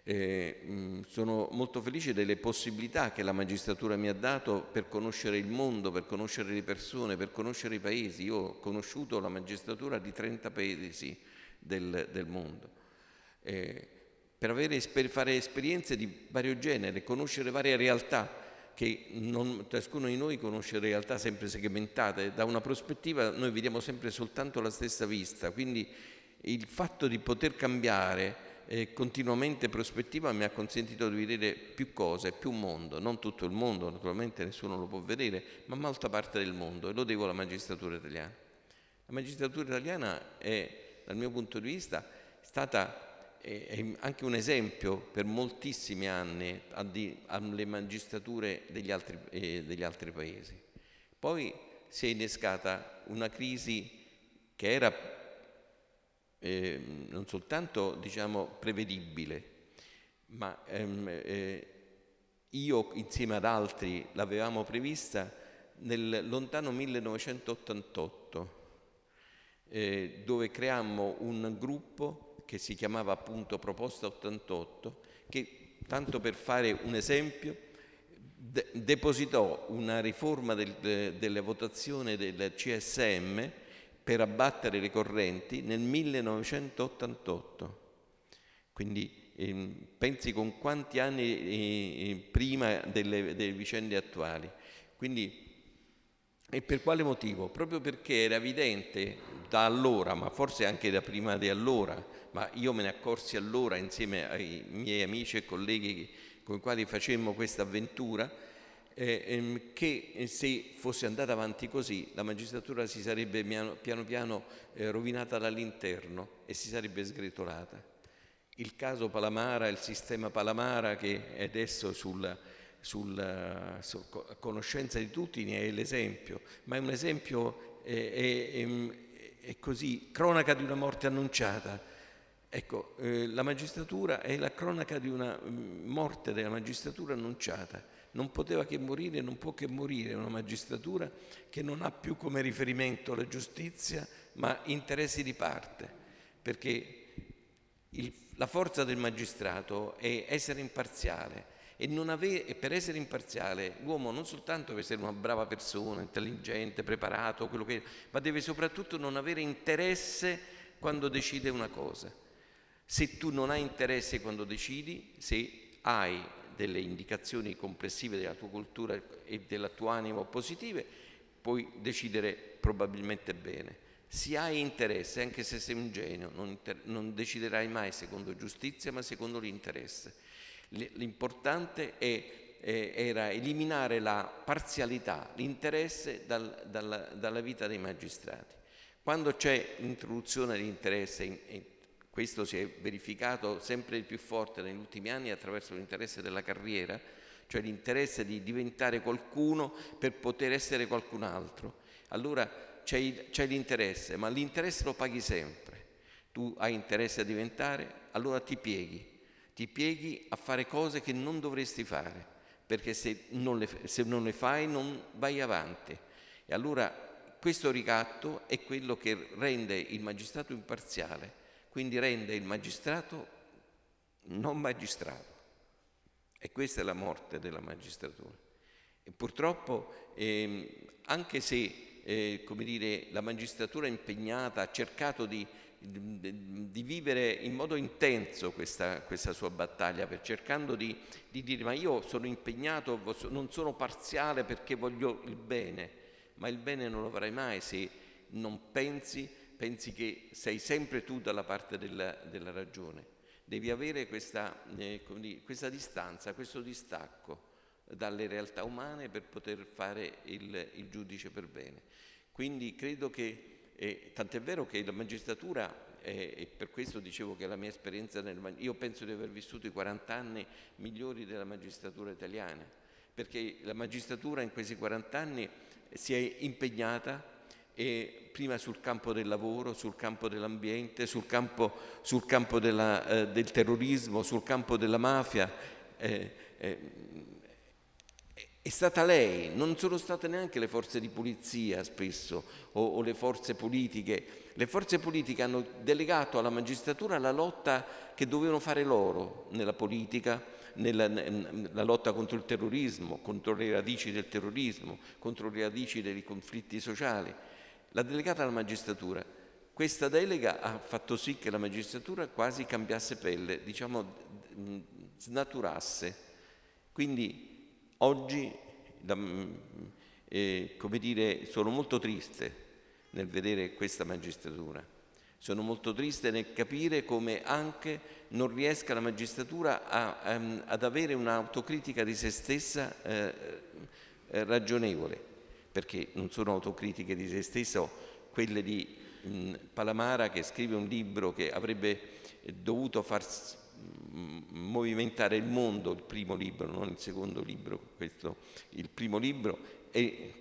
eh, sono molto felice delle possibilità che la magistratura mi ha dato per conoscere il mondo, per conoscere le persone, per conoscere i paesi. Io ho conosciuto la magistratura di 30 paesi del, del mondo. Eh, per, avere, per, fare esperienze di vario genere, conoscere varie realtà, che non, ciascuno di noi conosce realtà sempre segmentate, da una prospettiva noi vediamo sempre soltanto la stessa vista, quindi il fatto di poter cambiare eh, continuamente prospettiva mi ha consentito di vedere più cose, più mondo, non tutto il mondo, naturalmente nessuno lo può vedere, ma molta parte del mondo e lo devo alla magistratura italiana. La magistratura italiana è, dal mio punto di vista, stata è anche un esempio per moltissimi anni alle magistrature degli altri, eh, degli altri paesi. Poi si è innescata una crisi che era eh, non soltanto diciamo, prevedibile, ma ehm, eh, io insieme ad altri l'avevamo prevista nel lontano 1988, eh, dove creammo un gruppo che si chiamava appunto Proposta 88, che tanto per fare un esempio, depositò una riforma del, de, eh, delle votazioni del CSM per abbattere le correnti nel 1988. Quindi ehm, pensi con quanti anni eh, eh, prima delle, delle vicende attuali. Quindi, e per quale motivo? Proprio perché era evidente da allora, ma forse anche da prima di allora, ma io me ne accorsi allora insieme ai miei amici e colleghi con i quali facemmo questa avventura, eh, ehm, che eh, se fosse andata avanti così la magistratura si sarebbe piano piano eh, rovinata dall'interno e si sarebbe sgretolata. Il caso Palamara, il sistema Palamara che è adesso sulla, sulla, sulla conoscenza di tutti ne è l'esempio, ma è un esempio eh, è, ehm, è così, cronaca di una morte annunciata. Ecco, eh, la magistratura è la cronaca di una mm, morte della magistratura annunciata non poteva che morire, non può che morire una magistratura che non ha più come riferimento la giustizia, ma interessi di parte, perché il, la forza del magistrato è essere imparziale e, avere, e per essere imparziale l'uomo non soltanto deve essere una brava persona, intelligente, preparato, che, ma deve soprattutto non avere interesse quando decide una cosa. Se tu non hai interesse quando decidi, se hai delle indicazioni complessive della tua cultura e della tua anima positive, puoi decidere probabilmente bene. Se hai interesse, anche se sei un genio, non, non deciderai mai secondo giustizia, ma secondo l'interesse. L'importante era eliminare la parzialità, l'interesse dal, dalla, dalla vita dei magistrati. Quando c'è introduzione di interesse in, in, questo si è verificato sempre più forte negli ultimi anni attraverso l'interesse della carriera, cioè l'interesse di diventare qualcuno per poter essere qualcun altro. Allora c'è, l'interesse, ma l'interesse lo paghi sempre. Tu hai interesse a diventare, allora ti pieghi, ti pieghi a fare cose che non dovresti fare, perché se non le, se non le fai non vai avanti. E allora questo ricatto è quello che rende il magistrato imparziale quindi rende il magistrato non magistrato. E questa è la morte della magistratura. E purtroppo, eh, anche se eh, dire, la magistratura impegnata ha cercato di, di, di vivere in modo intenso questa, questa sua battaglia, per cercando di, di, dire ma io sono impegnato, non sono parziale perché voglio il bene, ma il bene non lo avrai mai se non pensi pensi che sei sempre tu dalla parte della, della ragione. Devi avere questa, eh, questa, distanza, questo distacco dalle realtà umane per poter fare il, il giudice per bene. Quindi credo che, eh, tant'è vero che la magistratura eh, e per questo dicevo che la mia esperienza nel io penso di aver vissuto i 40 anni migliori della magistratura italiana, perché la magistratura in questi 40 anni si è impegnata e prima sul campo del lavoro, sul campo dell'ambiente, sul campo, sul campo della, eh, del terrorismo, sul campo della mafia. Eh, eh, è stata lei, non sono state neanche le forze di polizia spesso o, o le forze politiche. Le forze politiche hanno delegato alla magistratura la lotta che dovevano fare loro nella politica, nella, nella, lotta contro il terrorismo, contro le radici del terrorismo, contro le radici dei conflitti sociali la delegata alla magistratura. Questa delega ha fatto sì che la magistratura quasi cambiasse pelle, diciamo mm, snaturasse. Quindi oggi da, mm, eh, come dire, sono molto triste nel vedere questa magistratura. Sono molto triste nel capire come anche non riesca la magistratura a, a, ehm, ad avere un'autocritica di se stessa eh, eh ragionevole perché non sono autocritiche di se stesso, quelle di mh, Palamara che scrive un libro che avrebbe dovuto far movimentare il mondo, il primo libro, non il secondo libro, questo, il primo libro, e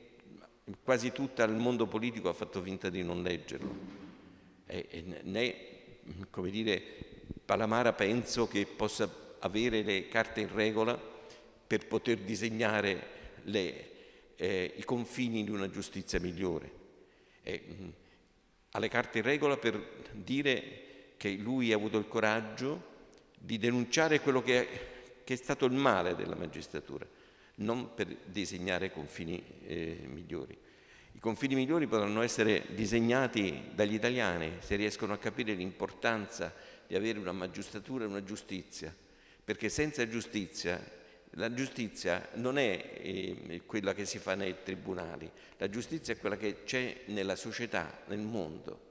quasi tutto il mondo politico ha fatto finta di non leggerlo. E, e, né, come dire, Palamara penso che possa avere le carte in regola per poter disegnare le, eh, i confini di una giustizia migliore. E, eh, mh, alle carte in regola per dire che lui ha avuto il coraggio di denunciare quello che è, che è stato il male della magistratura, non per disegnare confini eh, migliori. I confini migliori potranno essere disegnati dagli italiani se riescono a capire l'importanza di avere una magistratura e una giustizia, perché senza giustizia la giustizia non è eh, quella che si fa nei tribunali, la giustizia è quella che c'è nella società, nel mondo.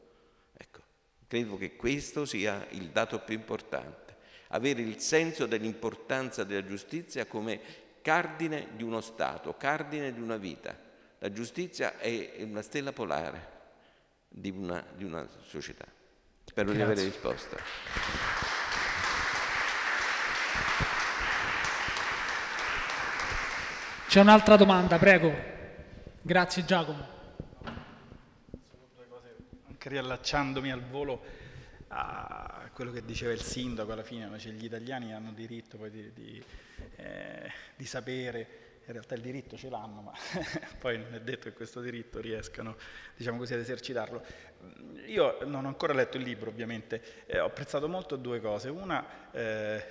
Ecco, credo che questo sia il dato più importante, avere il senso dell'importanza della giustizia come cardine di uno Stato, cardine di una vita. La giustizia è una stella polare di una, di una società. Spero Grazie. di aver risposto. C'è un'altra domanda, prego. Grazie Giacomo. Anche riallacciandomi al volo a quello che diceva il sindaco alla fine, cioè gli italiani hanno diritto poi di, di, eh, di sapere in realtà il diritto ce l'hanno, ma poi non è detto che questo diritto riescano diciamo così, ad esercitarlo. Io non ho ancora letto il libro, ovviamente, eh, ho apprezzato molto due cose. Una, eh,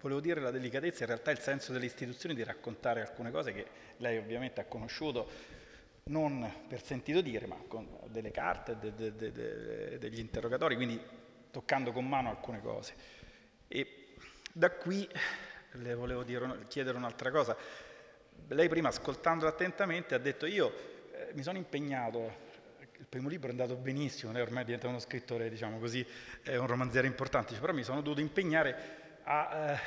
volevo dire la delicatezza, in realtà il senso delle istituzioni di raccontare alcune cose che lei ovviamente ha conosciuto non per sentito dire, ma con delle carte, de, de, de, degli interrogatori, quindi toccando con mano alcune cose. E da qui le volevo dire, chiedere un'altra cosa. Lei prima, ascoltandola attentamente, ha detto io eh, mi sono impegnato, il primo libro è andato benissimo, lei ormai diventa uno scrittore, diciamo così, è un romanziere importante, però mi sono dovuto impegnare a eh,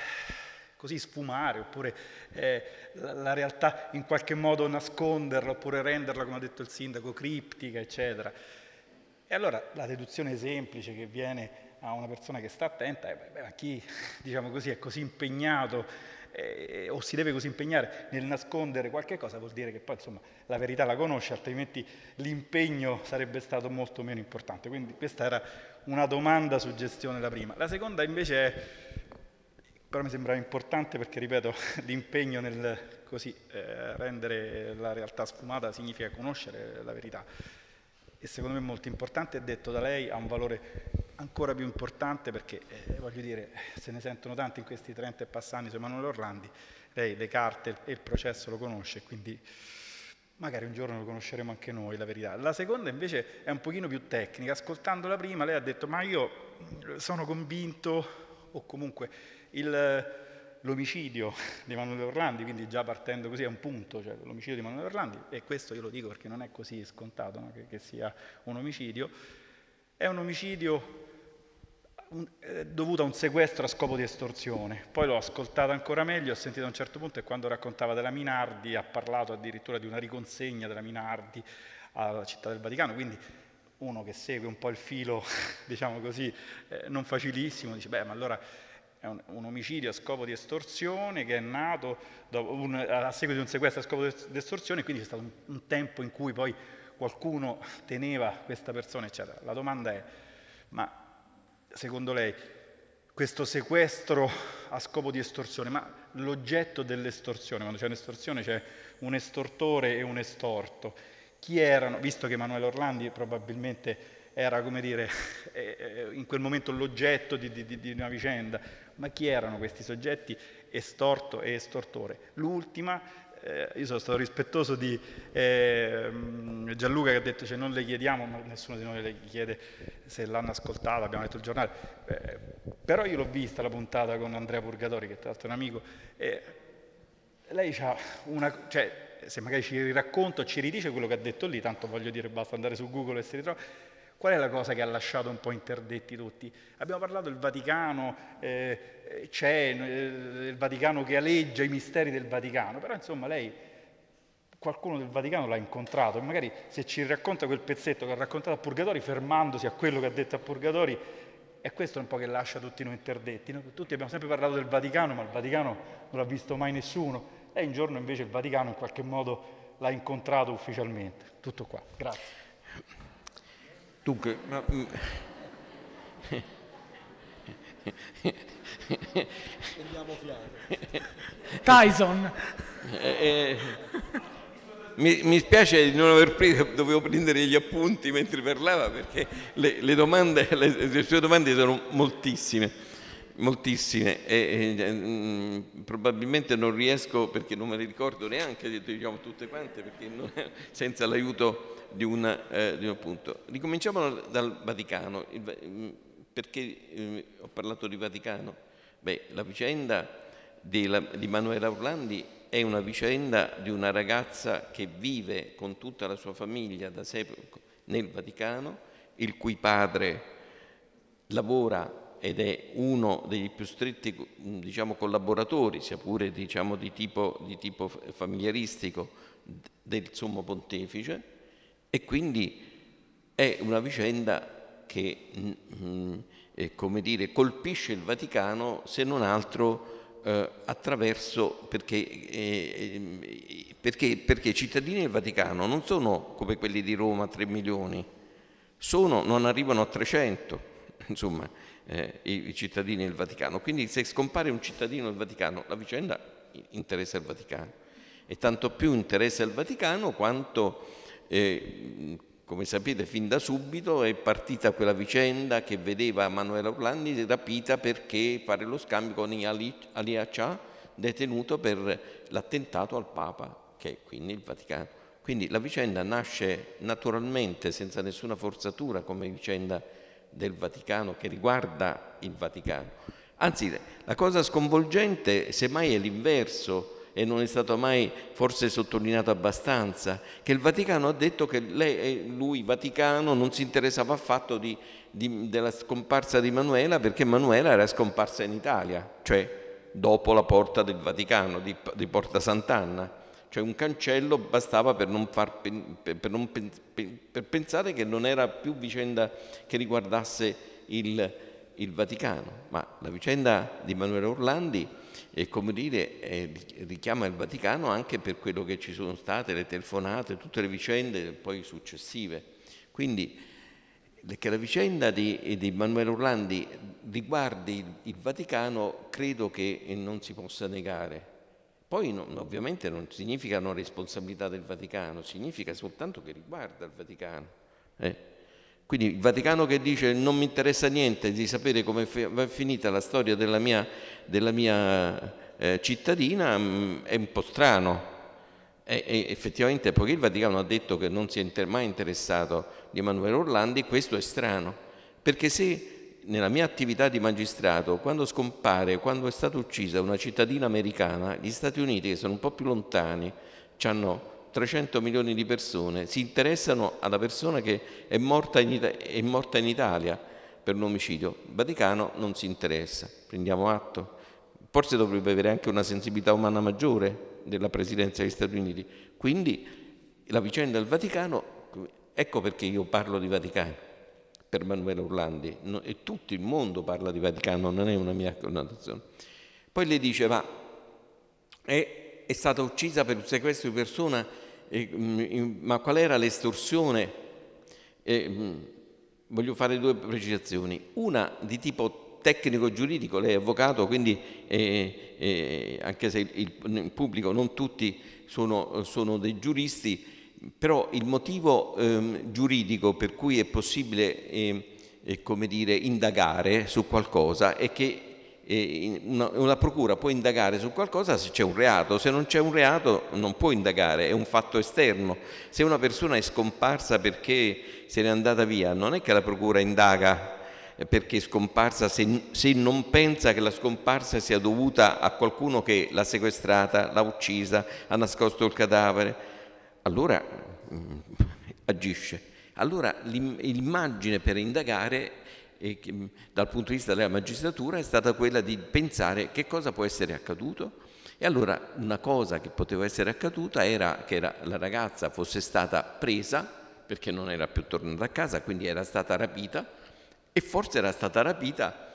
così sfumare, oppure eh, la, la, realtà in qualche modo nasconderla, oppure renderla, come ha detto il sindaco, criptica, eccetera. E allora la deduzione semplice che viene a una persona che sta attenta è beh, a chi diciamo così, è così impegnato eh, o si deve così impegnare nel nascondere qualche cosa, vuol dire che poi insomma, la verità la conosce, altrimenti l'impegno sarebbe stato molto meno importante. Quindi questa era una domanda, suggestione la prima. La seconda invece è però mi sembrava importante perché, ripeto, l'impegno nel così, eh, rendere la realtà sfumata significa conoscere la verità. E secondo me è molto importante, è detto da lei ha un valore ancora più importante perché, eh, voglio dire, se ne sentono tanti in questi 30 e passanti su Emanuele Orlandi, lei le carte e il processo lo conosce, quindi magari un giorno lo conosceremo anche noi, la verità. La seconda invece è un pochino più tecnica, ascoltando la prima lei ha detto ma io sono convinto o comunque il, l'omicidio di Manuel Orlandi, quindi già partendo così è un punto, cioè l'omicidio di Manuel Orlandi, e questo io lo dico perché non è così scontato no? che, che, sia un omicidio, è un omicidio un, eh, dovuto a un sequestro a scopo di estorsione. Poi l'ho ascoltato ancora meglio, ho sentito a un certo punto e quando raccontava della Minardi ha parlato addirittura di una riconsegna della Minardi alla città del Vaticano, quindi uno che segue un po' il filo, diciamo così, eh, non facilissimo, dice beh ma allora è un, un, omicidio a scopo di estorsione che è nato un, a seguito di un sequestro a scopo di estorsione, quindi c'è stato un, un tempo in cui poi qualcuno teneva questa persona, eccetera. La domanda è, ma secondo lei questo sequestro a scopo di estorsione, ma l'oggetto dell'estorsione, quando c'è un'estorsione c'è un estortore e un estorto, chi erano, visto che Emanuele Orlandi probabilmente era come dire, eh, eh, in quel momento l'oggetto di, di, di una vicenda, ma chi erano questi soggetti estorto e estortore? L'ultima eh, io sono stato rispettoso di eh, Gianluca che ha detto cioè, non le chiediamo, ma nessuno di noi le chiede se l'hanno ascoltata, abbiamo letto il giornale, eh, però io l'ho vista la puntata con Andrea Purgatori che tra l'altro è un amico, lei ha una... Cioè, se magari ci racconto, ci ridice quello che ha detto lì, tanto voglio dire basta andare su Google e si ritrova, Qual è la cosa che ha lasciato un po' interdetti tutti? Abbiamo parlato del Vaticano, eh, eh c'è eh, il Vaticano che aleggia i misteri del Vaticano, però insomma lei qualcuno del Vaticano l'ha incontrato e magari se ci racconta quel pezzetto che ha raccontato a Purgatori, fermandosi a quello che ha detto a Purgatori, è questo un po' che lascia tutti noi interdetti. No? Tutti abbiamo sempre parlato del Vaticano, ma il Vaticano non l'ha visto mai nessuno. E un giorno invece il Vaticano in qualche modo l'ha incontrato ufficialmente. Tutto qua, grazie. Dunque, ma... Mm. Tyson. Eh, eh, mi, mi, spiace di non aver preso, dovevo prendere gli appunti mentre parlava perché le, le, domande, le, le sue domande sono moltissime, moltissime e, e mh, mm, probabilmente non riesco perché non me le ricordo neanche diciamo, tutte quante perché non, senza l'aiuto di, una, eh, di un punto. Ricominciamo dal Vaticano, il, mm, perché eh, ho parlato di Vaticano? Beh, la vicenda di, la, di Manuela Orlandi è una vicenda di una ragazza che vive con tutta la sua famiglia da secoli nel Vaticano, il cui padre lavora ed è uno dei più stretti mm, diciamo, collaboratori, sia pure diciamo, di, tipo, di tipo eh, familiaristico, del Sommo Pontefice e quindi è una vicenda che, mh, mm, mm, eh, mh, dire, colpisce il Vaticano se non altro eh, attraverso perché, eh, perché, perché, i cittadini del Vaticano non sono come quelli di Roma 3 milioni, sono, non arrivano a 300, insomma, eh, i, i, cittadini del Vaticano. Quindi se scompare un cittadino del Vaticano, la vicenda interessa il Vaticano e tanto più interessa il Vaticano quanto e, come sapete, fin da subito è partita quella vicenda che vedeva Manuela Orlandi rapita perché fare lo scambio con Ali, Ali detenuto per l'attentato al Papa, che è quindi il Vaticano. Quindi la vicenda nasce naturalmente, senza nessuna forzatura, come vicenda del Vaticano, che riguarda il Vaticano. Anzi, la cosa sconvolgente semmai è l'inverso, e non è stato mai forse sottolineato abbastanza, che il Vaticano ha detto che lei, lui, Vaticano, non si interessava affatto di, di, della scomparsa di Manuela perché Manuela era scomparsa in Italia, cioè dopo la porta del Vaticano, di, di Porta Sant'Anna. Cioè un cancello bastava per, non far, per, non, per pensare che non era più vicenda che riguardasse il, il Vaticano. Ma la vicenda di Emanuele Orlandi e come dire eh, richiama il Vaticano anche per quello che ci sono state, le telefonate, tutte le vicende poi successive. Quindi che la vicenda di, di Emanuele Orlandi riguardi il Vaticano credo che eh, non si possa negare. Poi no, ovviamente non significa una responsabilità del Vaticano, significa soltanto che riguarda il Vaticano. Eh. Quindi il Vaticano che dice non mi interessa niente di sapere come va finita la storia della mia, della mia eh, cittadina mh, mm, è un po' strano. E, e effettivamente poiché il Vaticano ha detto che non si è inter mai interessato di Emanuele Orlandi, questo è strano, perché se nella mia attività di magistrato, quando scompare, quando è stata uccisa una cittadina americana, gli Stati Uniti, che sono un po' più lontani, ci hanno 300 milioni di persone si interessano alla persona che è morta in, è morta in Italia per un omicidio. Il Vaticano non si interessa, prendiamo atto. Forse dovrebbe avere anche una sensibilità umana maggiore della Presidenza degli Stati Uniti. Quindi la vicenda del Vaticano, ecco perché io parlo di Vaticano per Manuela Orlandi no, e tutto il mondo parla di Vaticano, non è una mia connotazione. Poi lei dice, ma è, è stata uccisa per un sequestro di persona eh, ma qual era l'estorsione? Eh, voglio fare due precisazioni, una di tipo tecnico-giuridico, lei è avvocato, quindi eh, eh anche se il, il, pubblico non tutti sono, sono dei giuristi, però il motivo ehm, giuridico per cui è possibile ehm, come dire, indagare su qualcosa è che una procura può indagare su qualcosa se c'è un reato, se non c'è un reato non può indagare, è un fatto esterno. Se una persona è scomparsa perché se n'è andata via, non è che la procura indaga eh, perché è scomparsa se, se non pensa che la scomparsa sia dovuta a qualcuno che l'ha sequestrata, l'ha uccisa, ha nascosto il cadavere, allora mm, agisce. Allora l'immagine per indagare e che, mm, dal punto di vista della magistratura è stata quella di pensare che cosa può essere accaduto. E allora una cosa che poteva essere accaduta era che era, la ragazza fosse stata presa perché non era più tornata a casa, quindi era stata rapita e forse era stata rapita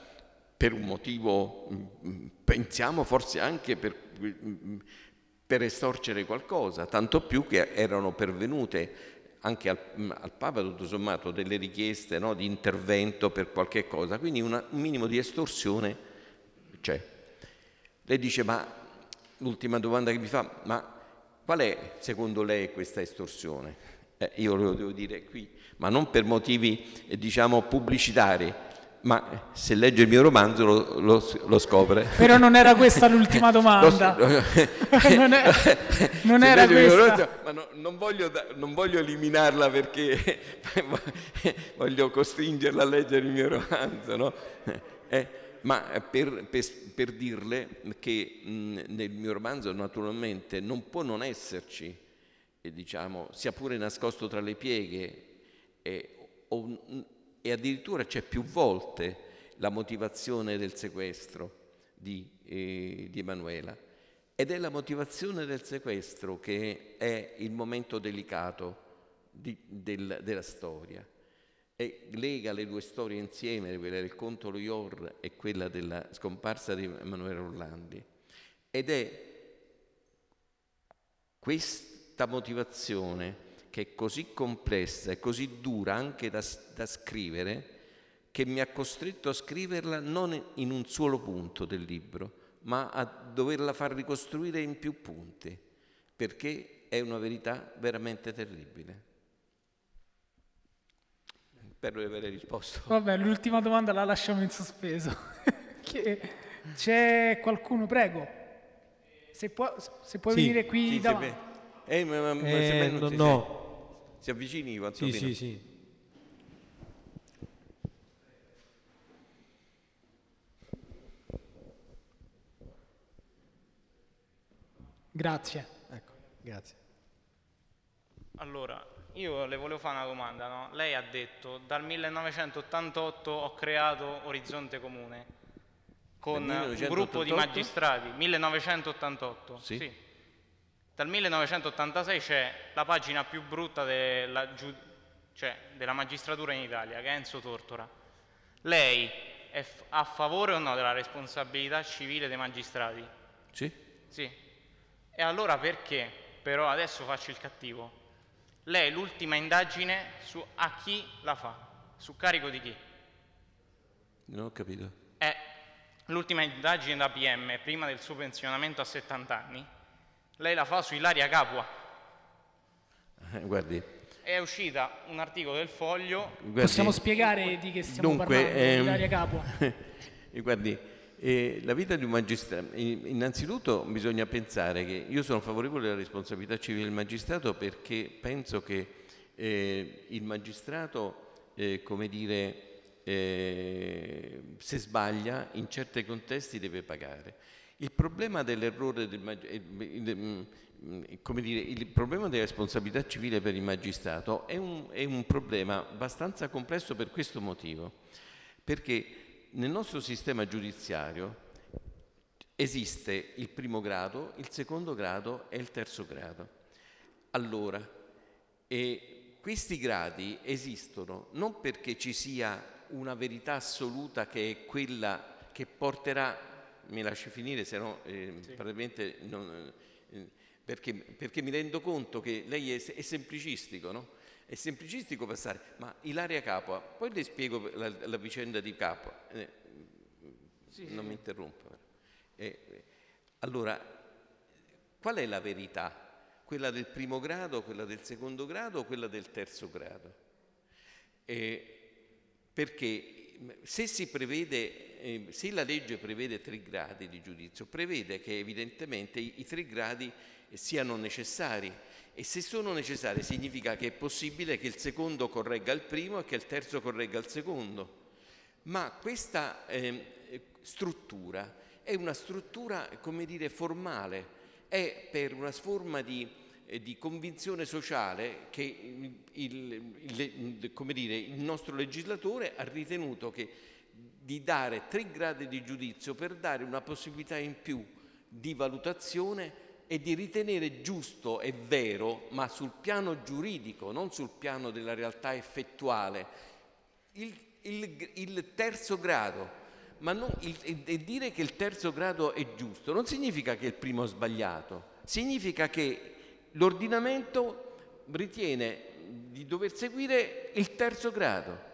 per un motivo, mm, mm, pensiamo forse anche per, per estorcere qualcosa, tanto più che erano pervenute anche al, mm, al, Papa tutto sommato delle richieste no, di intervento per qualche cosa, quindi una, un minimo di estorsione c'è. Lei dice, ma l'ultima domanda che mi fa, ma qual è secondo lei questa estorsione? Eh, io lo devo dire qui, ma non per motivi eh, diciamo pubblicitari, ma se legge il mio romanzo lo, lo, lo scopre. Però non era questa l'ultima domanda. non, è, non era questa. Romanzo, ma no, non, voglio, non, voglio, eliminarla perché voglio costringerla a leggere il mio romanzo, no? eh, ma per, per, per, dirle che mh, nel mio romanzo naturalmente non può non esserci, eh, diciamo, sia pure nascosto tra le pieghe, eh, o, e addirittura c'è più volte la motivazione del sequestro di, eh, di Emanuela. Ed è la motivazione del sequestro che è il momento delicato di, del, della storia e lega le due storie insieme, quella del conto Loior e quella della scomparsa di Emanuele Orlandi. Ed è questa motivazione che è così complessa e così dura anche da, da scrivere, che mi ha costretto a scriverla non in un solo punto del libro, ma a doverla far ricostruire in più punti, perché è una verità veramente terribile. Spero di aver risposto. Vabbè, l'ultima domanda la lasciamo in sospeso. c'è qualcuno, prego, se, può, se puoi sì, venire qui sì, davanti. Eh, ma, ma, ma eh, non no, no. Si avvicini, Panzolino. Sì, sì, sì. Grazie. Ecco, grazie. Allora, io le volevo fare una domanda. No? Lei ha detto dal 1988 ho creato Orizzonte Comune con un gruppo di magistrati. 1988? Sì. sì. Dal 1986 c'è la pagina più brutta della, cioè della, magistratura in Italia, che è Enzo Tortora. Lei è a favore o no della responsabilità civile dei magistrati? Sì. Sì. E allora perché? Però adesso faccio il cattivo. Lei è l'ultima indagine su a chi la fa? Su carico di chi? Non ho capito. È l'ultima indagine da PM, prima del suo pensionamento a 70 anni, lei la fa su Ilaria Capua. Eh, guardi. È uscita un articolo del Foglio. Guardi, Possiamo spiegare di che stiamo dunque, parlando, ehm, Ilaria Capua? Eh, guardi, eh, la vita di un magistrato, eh, innanzitutto bisogna pensare che io sono favorevole alla responsabilità civile del magistrato perché penso che eh, il magistrato, come dire, se sbaglia in certi contesti deve pagare. Il problema dell'errore, del, eh, mm, mm, come dire, il problema della responsabilità civile per il magistrato è un, è un problema abbastanza complesso per questo motivo, perché nel nostro sistema giudiziario esiste il primo grado, il secondo grado e il terzo grado. Allora, questi gradi esistono non perché ci sia una verità assoluta che è quella che porterà mi lasci finire, se no eh, sì. probabilmente non, eh, perché, perché, mi rendo conto che lei è, è semplicistico, no? È semplicistico passare, ma Ilaria Capua, poi le spiego la, la vicenda di Capua, eh, sì, non sì. mi interrompa. Eh, eh, allora, qual è la verità? Quella del primo grado, quella del secondo grado o quella del terzo grado? Eh, perché se, prevede, eh, se la legge prevede tre gradi di giudizio, prevede che evidentemente i, i tre gradi siano necessari e se sono necessari significa che è possibile che il secondo corregga il primo e che il terzo corregga il secondo. Ma questa eh, struttura è una struttura, come dire, formale, è per una forma di di convinzione sociale che il, il, dire, il nostro legislatore ha ritenuto che di dare tre gradi di giudizio per dare una possibilità in più di valutazione e di ritenere giusto e vero, ma sul piano giuridico, non sul piano della realtà effettuale, il, il, il terzo grado. Ma non, il, e dire che il terzo grado è giusto non significa che il primo è sbagliato, significa che l'ordinamento ritiene di dover seguire il terzo grado,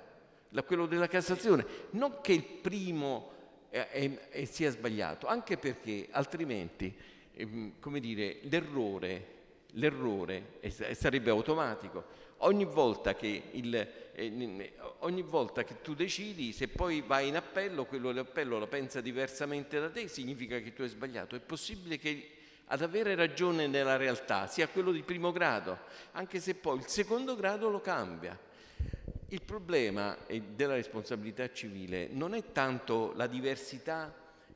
quello della Cassazione, non che il primo è, eh, è, è sia sbagliato, anche perché altrimenti ehm, come dire, l'errore, l'errore sarebbe automatico. Ogni volta, il, eh, ogni volta, che tu decidi, se poi vai in appello, quello dell'appello la pensa diversamente da te, significa che tu hai sbagliato. È possibile che ad avere ragione nella realtà sia quello di primo grado, anche se poi il secondo grado lo cambia. Il problema eh, della responsabilità civile non è tanto la diversità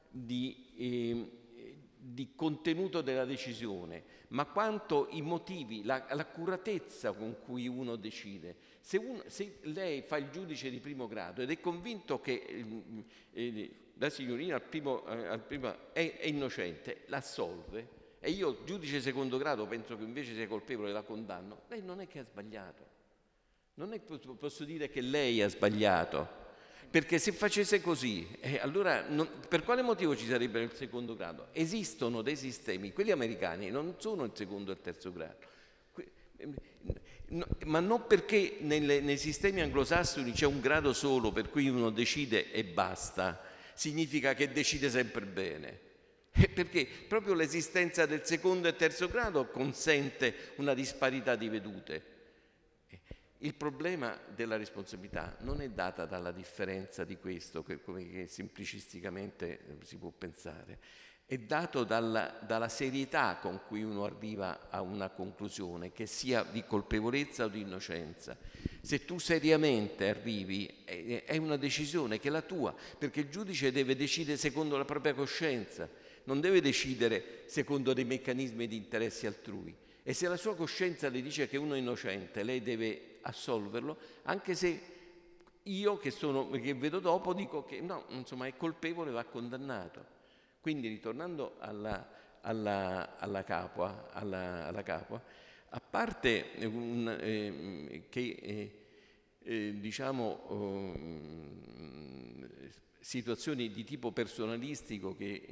di, eh, di contenuto della decisione, ma quanto i motivi, la, l'accuratezza con cui uno decide. Se, un, se, lei fa il giudice di primo grado ed è convinto che ehm, eh, la signorina al primo, eh, al primo è, è innocente, l'assolve, e io giudice secondo grado penso che invece sia colpevole la condanno, lei non è che ha sbagliato. Non è che posso dire che lei ha sbagliato, perché se facesse così, eh, allora non, per quale motivo ci sarebbe il secondo grado? Esistono dei sistemi, quelli americani non sono il secondo e il terzo grado. Ehm, ma non perché nelle, nei sistemi anglosassoni c'è un grado solo per cui uno decide e basta, significa che decide sempre bene eh, perché proprio l'esistenza del secondo e terzo grado consente una disparità di vedute. Eh, il problema della responsabilità non è data dalla differenza di questo, che, come semplicisticamente eh, si può pensare, è dato dalla, dalla, serietà con cui uno arriva a una conclusione, che sia di colpevolezza o di innocenza. Se tu seriamente arrivi, è, è una decisione che è la tua, perché il giudice deve decidere secondo la propria coscienza non deve decidere secondo dei meccanismi di interessi altrui. E se la sua coscienza le dice che uno è innocente, lei deve assolverlo, anche se io che, sono, che vedo dopo dico che no, insomma è colpevole, va condannato. Quindi ritornando alla, alla, alla, capua, eh, alla capua, a parte un, eh, che eh, eh, diciamo oh, situazioni di tipo personalistico che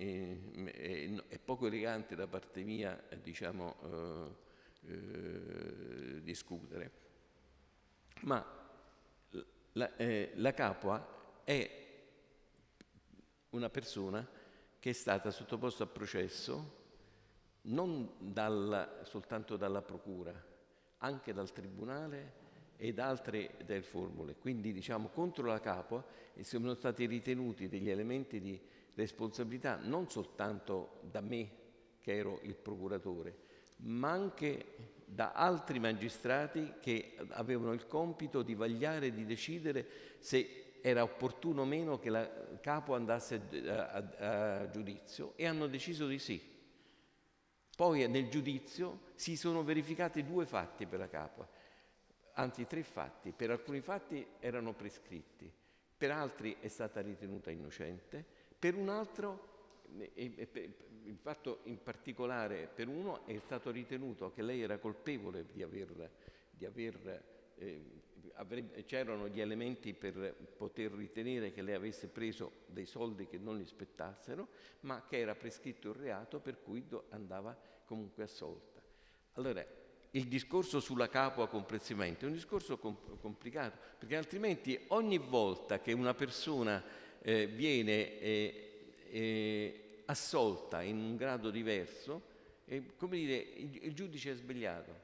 eh, è, poco elegante da parte mia eh, diciamo, eh, eh, discutere. Ma la, eh, la capua è una persona che è stata sottoposta a processo non dalla, soltanto dalla procura, anche dal tribunale ed altre del formule. Quindi diciamo contro la capua e sono stati ritenuti degli elementi di responsabilità non soltanto da me che ero il procuratore, ma anche da altri magistrati che avevano il compito di vagliare e di decidere se era opportuno o meno che la capo andasse a, a, a giudizio e hanno deciso di sì. Poi nel giudizio si sono verificati due fatti per la capua anzi tre fatti, per alcuni fatti erano prescritti, per altri è stata ritenuta innocente, per un altro, il fatto in particolare per uno è stato ritenuto che lei era colpevole di aver, di aver eh, c'erano gli elementi per poter ritenere che lei avesse preso dei soldi che non gli spettassero, ma che era prescritto il reato per cui andava comunque assolta. Allora, il discorso sulla capua complessivamente è un discorso comp- complicato, perché altrimenti ogni volta che una persona eh, viene eh, eh, assolta in un grado diverso, come dire, il, il, giudice è sbagliato.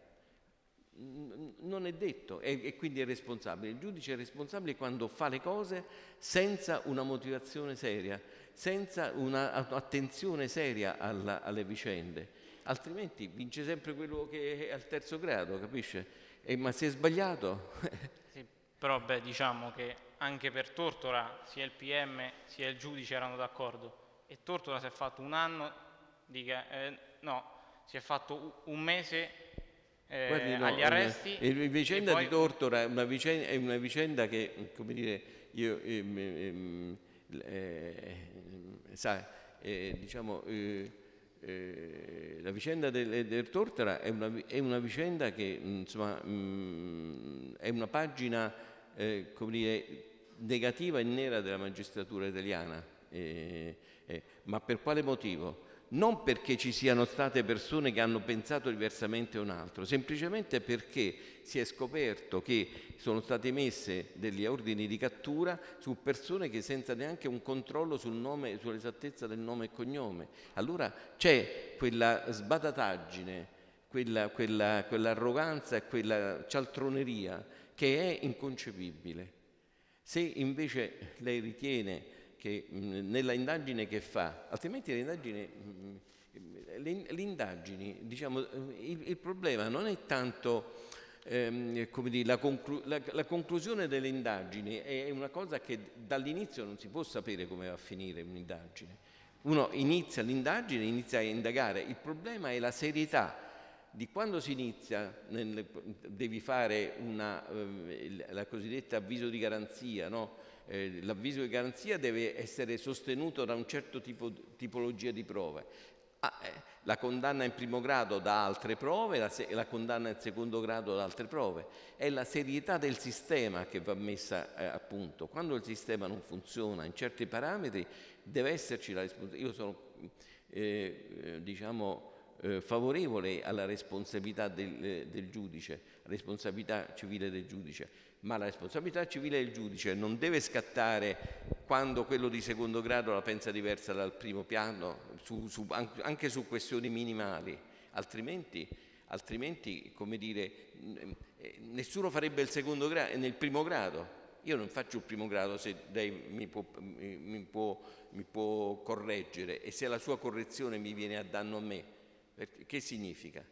non è detto e, quindi è responsabile. Il giudice è responsabile quando fa le cose senza una motivazione seria, senza un'attenzione seria alla, alle vicende altrimenti vince sempre quello che è al terzo grado, capisce? E, eh, ma se è sbagliato... sì, però beh, diciamo che anche per Tortora sia il PM sia il giudice erano d'accordo e Tortora si è fatto un anno, di, eh, no, si è fatto un mese eh, Guardi, no, agli arresti. La vicenda poi... di Tortora è una vicenda, è una vicenda che, come dire, io, ehm, ehm, eh, ehm, sa, eh, diciamo, eh, eh, la vicenda del, eh, del Tortara è una, è una, vicenda che mm, insomma, mh, mm, è una pagina eh, come dire, negativa e nera della magistratura italiana. Eh, eh ma per quale motivo? non perché ci siano state persone che hanno pensato diversamente un altro, semplicemente perché si è scoperto che sono state messe degli ordini di cattura su persone che senza neanche un controllo sul nome, sull'esattezza del nome e cognome. Allora c'è quella sbadataggine, quella, quella, quell'arroganza e quella cialtroneria che è inconcepibile. Se invece lei ritiene che, mh, mm, nella indagine che fa, altrimenti l'indagine... Mh, mm, mm, le indagini, diciamo, eh, il, il, problema non è tanto ehm, dire, la, conclu- la, la, conclusione delle indagini, è una cosa che dall'inizio non si può sapere come va a finire un'indagine. Uno inizia l'indagine, inizia a indagare, il problema è la serietà di quando si inizia, nel, devi fare una, eh, la cosiddetta avviso di garanzia, no? eh, l'avviso di garanzia deve essere sostenuto da un certo tipo, tipologia di prove. Ah, eh, la condanna in primo grado da altre prove, la, se- la, condanna in secondo grado da altre prove. È la serietà del sistema che va messa eh, a punto. Quando il sistema non funziona in certi parametri, deve esserci la responsabilità. Io sono, eh, eh, diciamo, eh, favorevole alla responsabilità del, eh, del, giudice, responsabilità civile del giudice, ma la responsabilità civile del giudice non deve scattare quando quello di secondo grado la pensa diversa dal primo piano, su, su, anche su questioni minimali, altrimenti altrimenti come dire, eh, nessuno farebbe il secondo grado nel primo grado. Io non faccio il primo grado se lei mi può, mi, può, mi può correggere e se la sua correzione mi viene a danno a me che significa?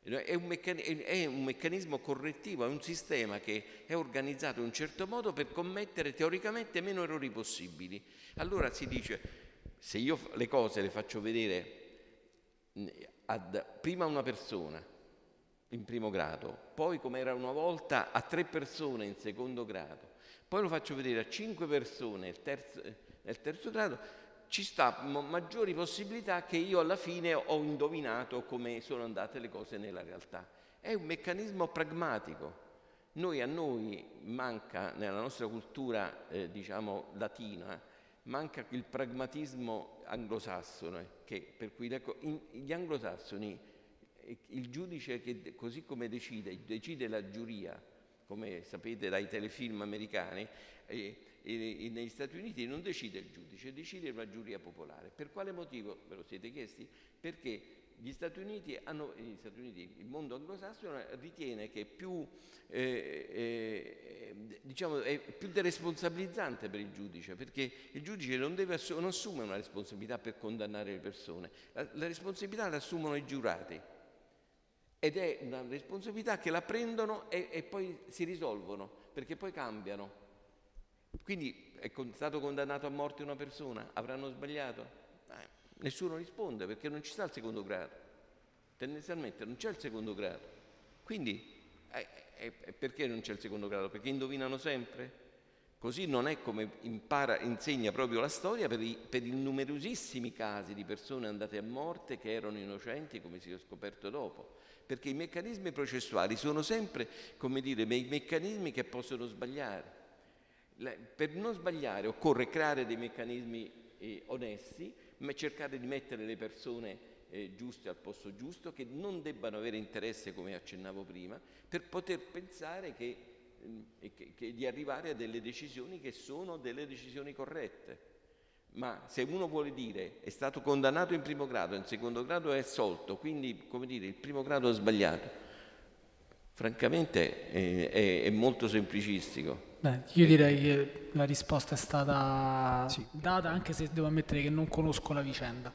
È un, è un, meccanismo correttivo, è un sistema che è organizzato in un certo modo per commettere teoricamente meno errori possibili. Allora si dice, se io le cose le faccio vedere ad, prima a una persona in primo grado, poi come era una volta a tre persone in secondo grado, poi lo faccio vedere a cinque persone nel terzo, eh, nel terzo grado, ci sta maggiori possibilità che io alla fine ho indovinato come sono andate le cose nella realtà. È un meccanismo pragmatico. Noi a noi manca, nella nostra cultura eh, diciamo latina, manca il pragmatismo anglosassone, per cui, ecco, in, gli anglosassoni eh, il giudice che così come decide, decide la giuria, come sapete dai telefilm americani, eh, negli Stati Uniti non decide il giudice, decide una giuria popolare. Per quale motivo? Ve lo siete chiesti? Perché gli Stati Uniti, hanno, eh, gli Stati Uniti il mondo anglosassone ritiene che più, eh, eh, diciamo, è più deresponsabilizzante per il giudice, perché il giudice non, deve, non assume una responsabilità per condannare le persone, la, la responsabilità la assumono i giurati ed è una responsabilità che la prendono e, e poi si risolvono, perché poi cambiano quindi è stato condannato a morte una persona, avranno sbagliato? Eh, nessuno risponde perché non ci sta il secondo grado. Tendenzialmente non c'è il secondo grado. Quindi eh, eh, eh, perché non c'è il secondo grado? Perché indovinano sempre? Così non è come impara, insegna proprio la storia per i, per i numerosissimi casi di persone andate a morte che erano innocenti, come si è scoperto dopo. Perché i meccanismi processuali sono sempre, come dire, i meccanismi che possono sbagliare per non sbagliare occorre creare dei meccanismi eh, onesti, ma cercare di mettere le persone eh, giuste al posto giusto, che non debbano avere interesse, come accennavo prima, per poter pensare che, eh, che, che di arrivare a delle decisioni che sono delle decisioni corrette. Ma se uno vuole dire è stato condannato in primo grado, in secondo grado è assolto, quindi come dire il primo grado è sbagliato, francamente eh, è, è molto semplicistico. Beh, io eh. direi che la risposta è stata sì. data, anche se devo ammettere che non conosco la vicenda.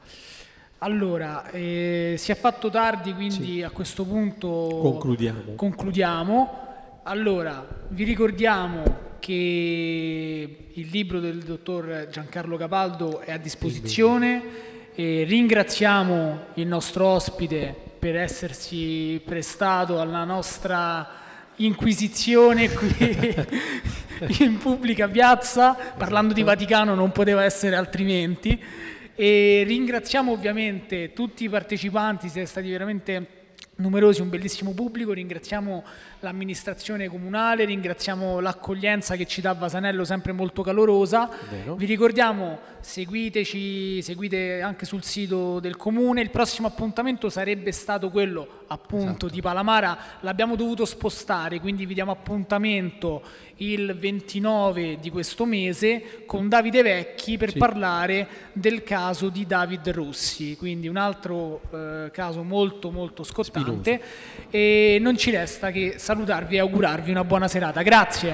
Allora, eh, si è fatto tardi, quindi sì. a questo punto concludiamo. concludiamo. Allora, vi ricordiamo che il libro del dottor Giancarlo Capaldo è a disposizione. E ringraziamo il nostro ospite per essersi prestato alla nostra inquisizione qui in pubblica piazza, parlando di Vaticano non poteva essere altrimenti. E ringraziamo ovviamente tutti i partecipanti, siete stati veramente numerosi, un bellissimo pubblico, ringraziamo l'amministrazione comunale, ringraziamo l'accoglienza che ci dà Vasanello sempre molto calorosa. Vero. Vi ricordiamo, seguiteci, seguite anche sul sito del comune, il prossimo appuntamento sarebbe stato quello appunto esatto. di Palamara, l'abbiamo dovuto spostare, quindi vi diamo appuntamento il 29 di questo mese con Davide Vecchi per sì. parlare del caso di David Rossi, quindi un altro eh, caso molto molto scottante Spinoso. e non ci resta che salutarvi e augurarvi una buona serata. Grazie.